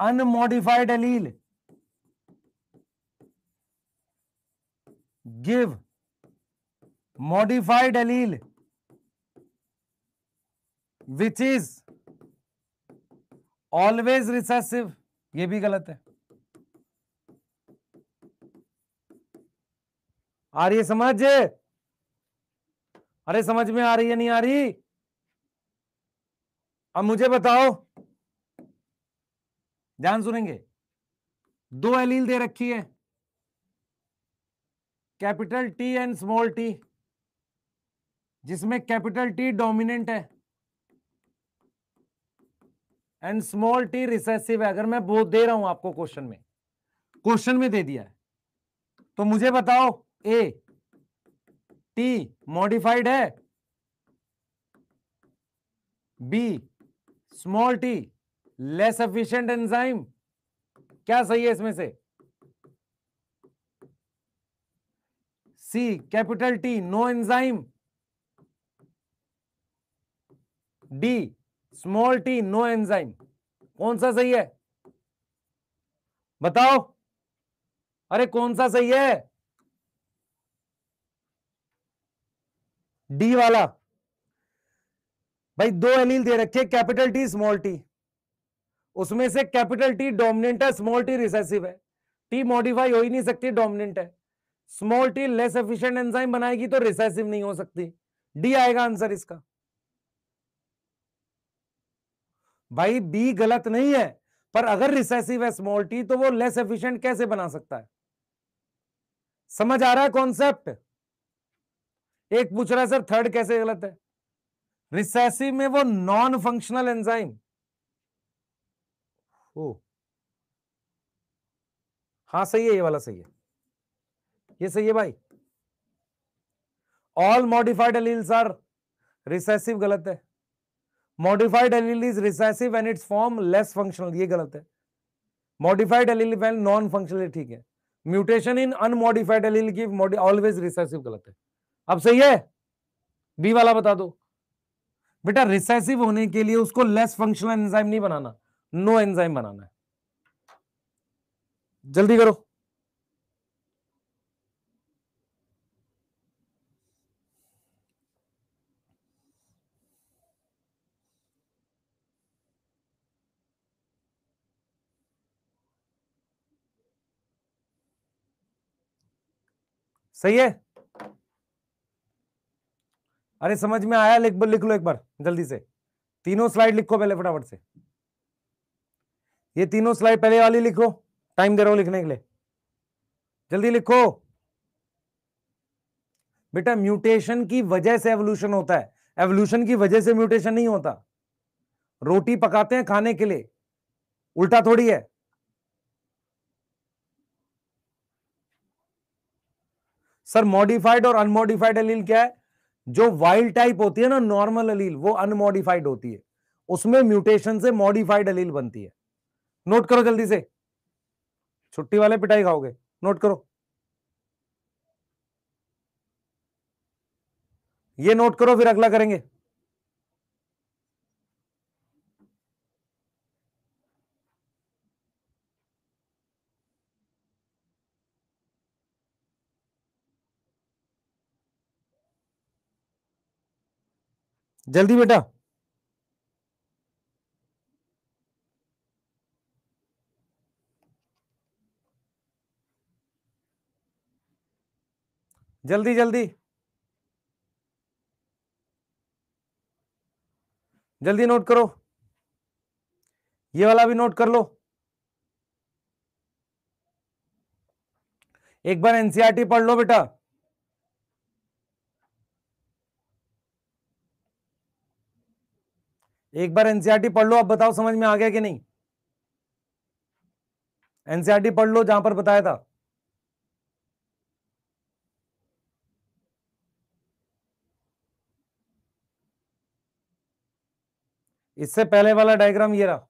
unmodified allele give modified allele which is always recessive ये भी गलत है आ रही है समझ अरे समझ में आ रही है नहीं आ रही अब मुझे बताओ ध्यान सुनेंगे दो एलील दे रखी है capital T and small T जिसमें कैपिटल टी डोमिनेंट है एंड स्मॉल टी रिसेसिव है अगर मैं बोल दे रहा हूं आपको क्वेश्चन में क्वेश्चन में दे दिया है तो मुझे बताओ ए टी मॉडिफाइड है B small T less efficient enzyme क्या सही है इसमें से C capital T no enzyme D small T no enzyme कौन सा सही है बताओ अरे कौन सा सही है डी वाला भाई दो एलील दे रखे कैपिटल टी स्मॉल टी उसमें से कैपिटल टी डोमिनेंट है स्मॉल टी रिसेसिव है टी मॉडिफाई हो ही नहीं सकती डोमिनेंट है small T less efficient enzyme बनाएगी तो रिसेसिव नहीं हो सकती डी आएगा आंसर इसका भाई बी गलत नहीं है पर अगर रिसेसिव है स्मॉल टी तो वो लेस एफिशिएंट कैसे बना सकता है समझ आ रहा है कॉन्सेप्ट एक पूछ रहा है सर थर्ड कैसे गलत है रिसेसिव में वो नॉन फंक्शनल एंजाइम ओ हाँ सही है ये वाला सही है ये सही है भाई all modified alleles are recessive गलत है modified allele is recessive and it's form less functional ये गलत है modified allele when non functional ठीक है म्यूटेशन इन अनमॉडिफाइड एलिल की ऑलवेज रिसेसिव गलत है अब सही है बी वाला बता दो बेटा रिसेसिव होने के लिए उसको लेस फंक्शनल एंजाइम नहीं बनाना नो no एंजाइम बनाना है जल्दी करो सही है अरे समझ में आया लिख लिख लो एक बार जल्दी से तीनों स्लाइड लिखो पहले फटाफट से ये तीनों स्लाइड पहले वाली लिखो टाइम दे रहा हूं लिखने के लिए जल्दी लिखो बेटा म्यूटेशन की वजह से एवोल्यूशन होता है एवोल्यूशन की वजह से म्यूटेशन नहीं होता रोटी पकाते हैं खाने के लिए उल्टा थोड़ी है सर मॉडिफाइड और अनमोडिफाइड अलील क्या है जो वाइल्ड टाइप होती है ना नॉर्मल अलील वो अनमोडिफाइड होती है उसमें म्यूटेशन से मॉडिफाइड अलील बनती है नोट करो जल्दी से छुट्टी वाले पिटाई खाओगे नोट करो ये नोट करो फिर अगला करेंगे जल्दी बेटा जल्दी जल्दी जल्दी नोट करो ये वाला भी नोट कर लो एक बार एनसीआरटी पढ़ लो बेटा एक बार एनसीआरटी e पढ़ लो आप बताओ समझ में आ गया कि नहीं एनसीआरटी e पढ़ लो जहां पर बताया था इससे पहले वाला डायग्राम ये रहा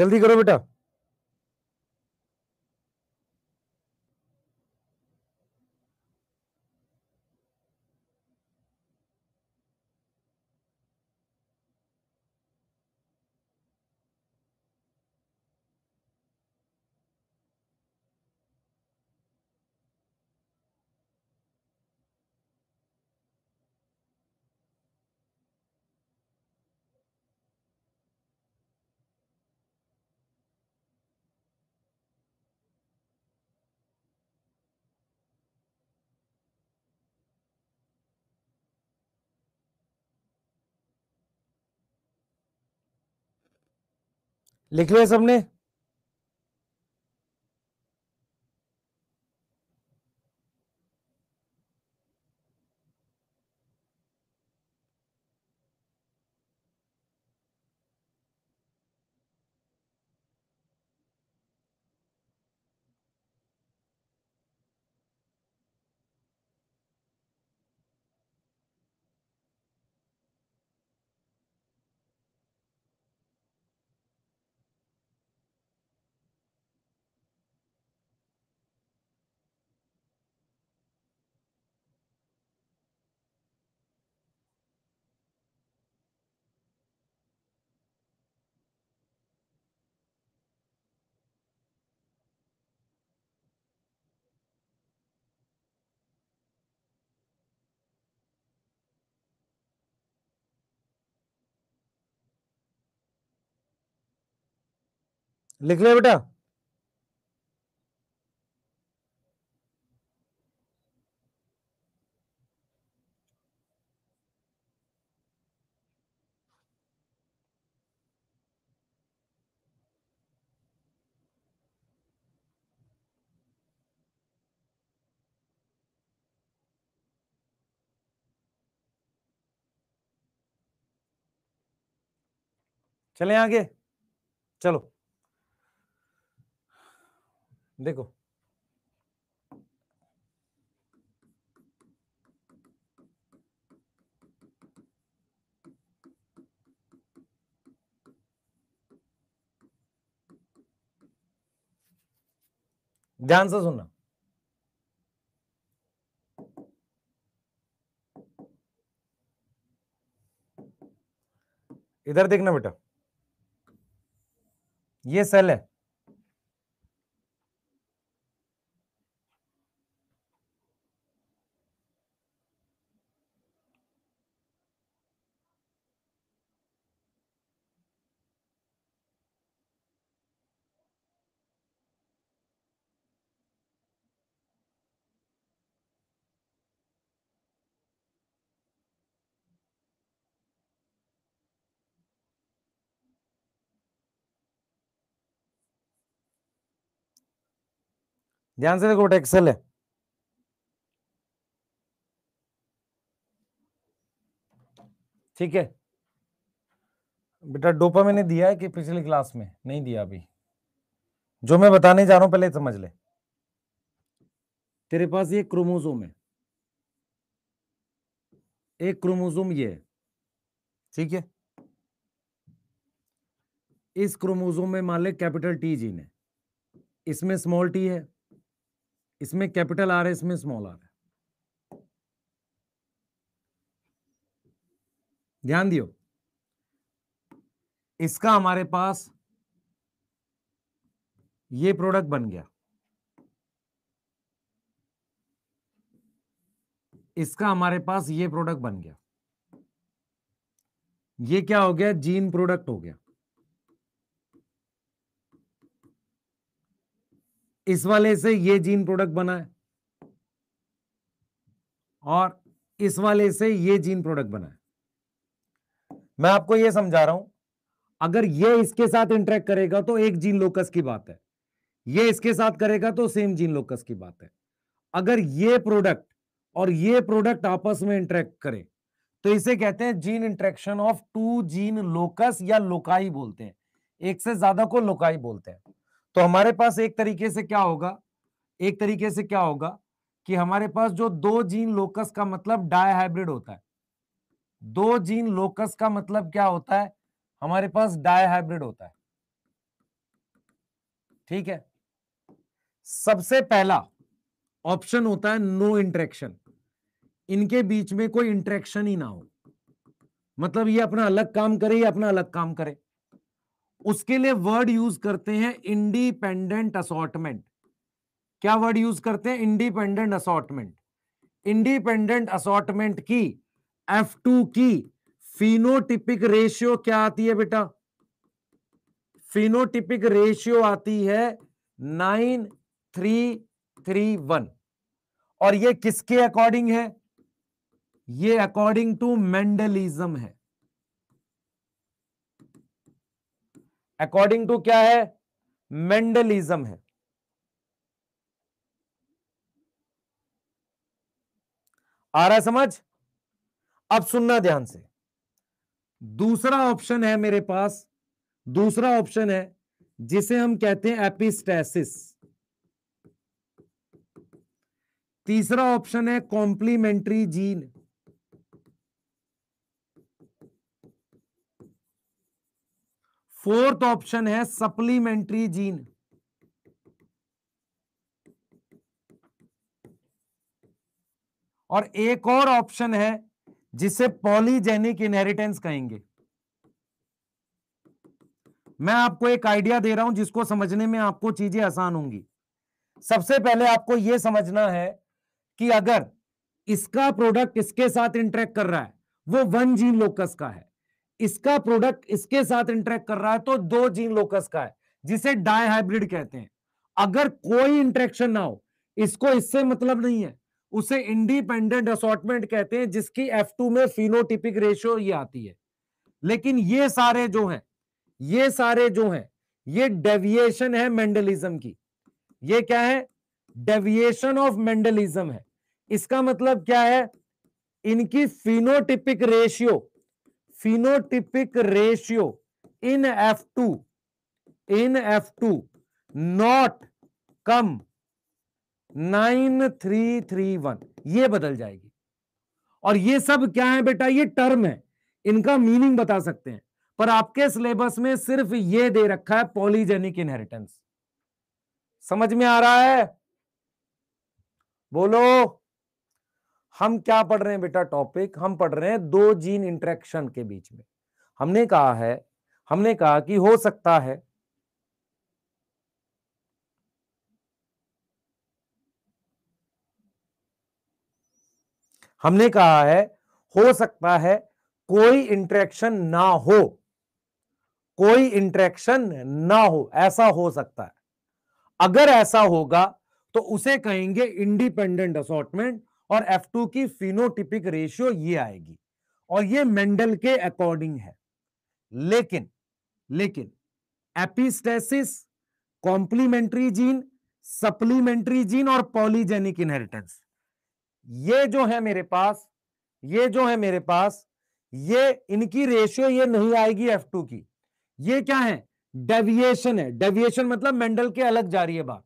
जल्दी करो बेटा लिख लिया सबने लिख लिया बेटा चले आगे चलो देखो ध्यान से सुनना इधर देखना बेटा ये सेल है ध्यान से देखो बेटा एक्सेल है ठीक है बेटा डोपा मैंने दिया है कि पिछली क्लास में नहीं दिया अभी जो मैं बताने जा रहा हूं पहले समझ ले तेरे पास ये क्रोमोजोम है एक क्रोमोजोम ये है ठीक है इस क्रोमोजोम में मान ले कैपिटल टी जीन है इसमें स्मॉल टी है इसमें कैपिटल आर है इसमें स्मॉल आर है ध्यान दियो इसका हमारे पास ये प्रोडक्ट बन गया इसका हमारे पास ये प्रोडक्ट बन गया ये क्या हो गया जीन प्रोडक्ट हो गया इस वाले से ये जीन प्रोडक्ट बना है और इस वाले से ये जीन प्रोडक्ट बना है मैं आपको ये समझा रहा हूं अगर ये इसके साथ इंटरेक्ट करेगा तो एक जीन लोकस की बात है ये इसके साथ करेगा तो सेम जीन लोकस की बात है अगर ये प्रोडक्ट और ये प्रोडक्ट आपस में इंटरेक्ट करे तो इसे कहते हैं gene interaction of two gene locus या लोकाई बोलते हैं एक से ज्यादा को लोकाई बोलते हैं तो हमारे पास एक तरीके से क्या होगा एक तरीके से क्या होगा कि हमारे पास जो दो जीन लोकस का मतलब डायहाइब्रिड होता है दो जीन लोकस का मतलब क्या होता है हमारे पास डायहाइब्रिड होता है ठीक है सबसे पहला ऑप्शन होता है नो इंट्रेक्शन इनके बीच में कोई इंट्रेक्शन ही ना हो मतलब ये अपना अलग काम करे या अपना अलग काम करे उसके लिए वर्ड यूज करते हैं इंडिपेंडेंट असॉटमेंट क्या वर्ड यूज करते हैं इंडिपेंडेंट असॉटमेंट इंडिपेंडेंट असॉटमेंट की एफ टू की फिनोटिपिक रेशियो क्या आती है बेटा फिनोटिपिक रेशियो आती है नाइन थ्री थ्री वन और ये किसके अकॉर्डिंग है ये अकॉर्डिंग टू मेंडलिज्म है अकॉर्डिंग टू क्या है मेंडलिज्म है आ रहा समझ अब सुनना ध्यान से दूसरा ऑप्शन है मेरे पास दूसरा ऑप्शन है जिसे हम कहते हैं एपिस्टेसिस तीसरा ऑप्शन है कॉम्प्लीमेंट्री जीन फोर्थ ऑप्शन है सप्लीमेंट्री जीन और एक और ऑप्शन है जिसे पॉलीजेनिक इनहेरिटेंस कहेंगे मैं आपको एक आइडिया दे रहा हूं जिसको समझने में आपको चीजें आसान होंगी सबसे पहले आपको यह समझना है कि अगर इसका प्रोडक्ट इसके साथ इंटरेक्ट कर रहा है वो वन जीन लोकस का है इसका प्रोडक्ट इसके साथ इंटरेक्ट कर रहा है तो दो जीन लोकस का है जिसे डाई हाइब्रिड कहते हैं अगर कोई इंटरेक्शन ना हो इसको इससे मतलब नहीं है उसे इंडिपेंडेंट असॉटमेंट कहते हैं जिसकी F2 में फिनोटिपिक रेशियो ये आती है लेकिन ये सारे जो हैं ये सारे जो हैं ये डेविएशन है मेंडलिज्म की ये क्या है डेविएशन ऑफ मेंडलिज्म है इसका मतलब क्या है इनकी phenotypic ratio in F two F2 F two not come nine three three one ये बदल जाएगी और ये सब क्या है बेटा ये टर्म है इनका मीनिंग बता सकते हैं पर आपके सिलेबस में सिर्फ ये दे रखा है पॉलीजेनिक इनहेरिटेंस समझ में आ रहा है बोलो हम क्या पढ़ रहे हैं बेटा टॉपिक हम पढ़ रहे हैं दो जीन इंट्रैक्शन के बीच में हमने कहा है हमने कहा कि हो सकता है हमने कहा है हो सकता है कोई इंट्रैक्शन ना हो कोई इंट्रैक्शन ना हो ऐसा हो सकता है अगर ऐसा होगा तो उसे कहेंगे इंडिपेंडेंट असॉटमेंट और F2 की फिनोटिपिक रेशियो ये आएगी और ये मेंडल के अकॉर्डिंग है लेकिन लेकिन epistasis complementary gene supplementary gene और पॉलीजेनिक इनहेरिटेंस ये जो है मेरे पास ये जो है मेरे पास ये इनकी रेशियो ये नहीं आएगी F2 की ये क्या है डेविएशन है डेविएशन मतलब मेंडल के अलग जा रही है बात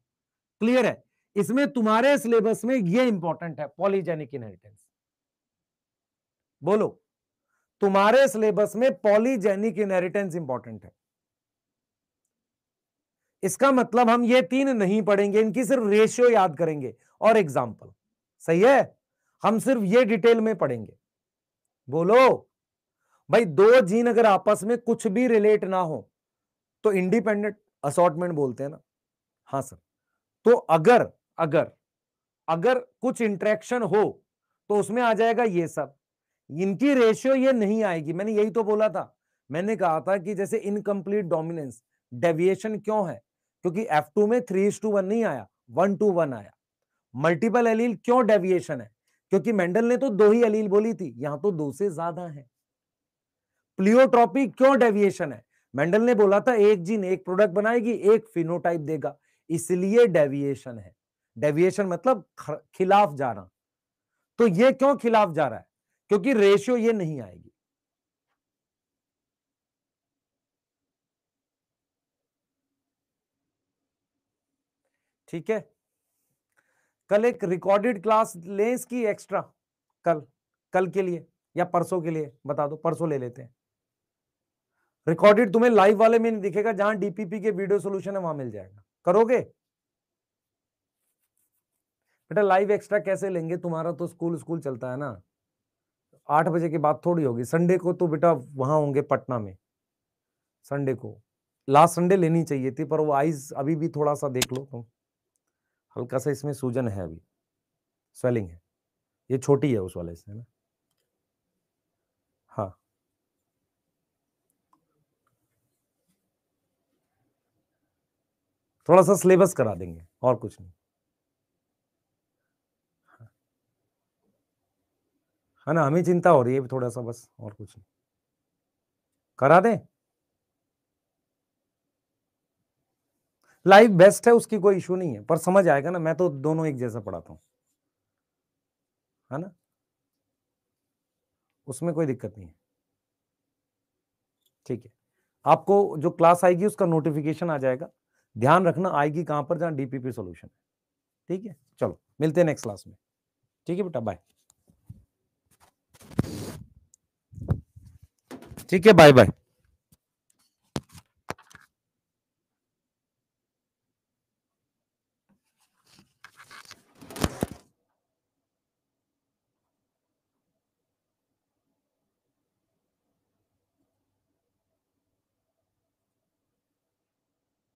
क्लियर है इसमें तुम्हारे सिलेबस में ये इंपॉर्टेंट है पॉलीजेनिक इनहेरिटेंस बोलो तुम्हारे सिलेबस में पॉलीजेनिक इनहेरिटेंस इंपॉर्टेंट है इसका मतलब हम ये तीन नहीं पढ़ेंगे इनकी सिर्फ रेशियो याद करेंगे और एग्जाम्पल सही है हम सिर्फ ये डिटेल में पढ़ेंगे बोलो भाई दो जीन अगर आपस में कुछ भी रिलेट ना हो तो इंडिपेंडेंट असॉटमेंट बोलते हैं ना हाँ सर तो अगर अगर अगर कुछ इंट्रैक्शन हो तो उसमें आ जाएगा ये सब इनकी रेशियो ये नहीं आएगी मैंने यही तो बोला था मैंने कहा था कि जैसे इनकम्प्लीट डोमिनेंस डेविएशन क्यों है क्योंकि F2 में थ्री टू वन नहीं आया वन टू वन आया मल्टीपल एलील क्यों डेविएशन है क्योंकि मेंडल ने तो दो ही अलील बोली थी यहां तो दो से ज्यादा है प्लियोट्रॉपी क्यों डेविएशन है मेंडल ने बोला था एक जीन एक प्रोडक्ट बनाएगी एक फिनोटाइप देगा इसलिए डेविएशन है डेविएशन मतलब खिलाफ जा रहा तो ये क्यों खिलाफ जा रहा है क्योंकि रेशियो ये नहीं आएगी ठीक है कल एक रिकॉर्डेड क्लास लें इसकी एक्स्ट्रा कल कल के लिए या परसों के लिए बता दो परसों ले लेते हैं रिकॉर्डेड तुम्हें लाइव वाले में नहीं दिखेगा जहां डीपीपी के वीडियो सॉल्यूशन है वहां मिल जाएगा करोगे बेटा लाइव एक्स्ट्रा कैसे लेंगे तुम्हारा तो स्कूल स्कूल चलता है ना आठ बजे के बाद थोड़ी होगी संडे को तो बेटा वहाँ होंगे पटना में संडे को लास्ट संडे लेनी चाहिए थी पर वो आइज अभी भी थोड़ा सा देख लो तुम हल्का सा इसमें सूजन है अभी स्वेलिंग है ये छोटी है उस वाले से ना हाँ थोड़ा सा सिलेबस करा देंगे और कुछ नहीं है ना हमें चिंता हो रही है थोड़ा सा बस और कुछ नहीं करा दें लाइफ बेस्ट है उसकी कोई इशू नहीं है पर समझ आएगा ना मैं तो दोनों एक जैसा पढ़ाता हूं है ना उसमें कोई दिक्कत नहीं है ठीक है आपको जो क्लास आएगी उसका नोटिफिकेशन आ जाएगा ध्यान रखना आएगी कहां पर जहां डीपीपी सॉल्यूशन है ठीक है चलो मिलते हैं नेक्स्ट क्लास में ठीक है बेटा बाय ठीक है बाय बाय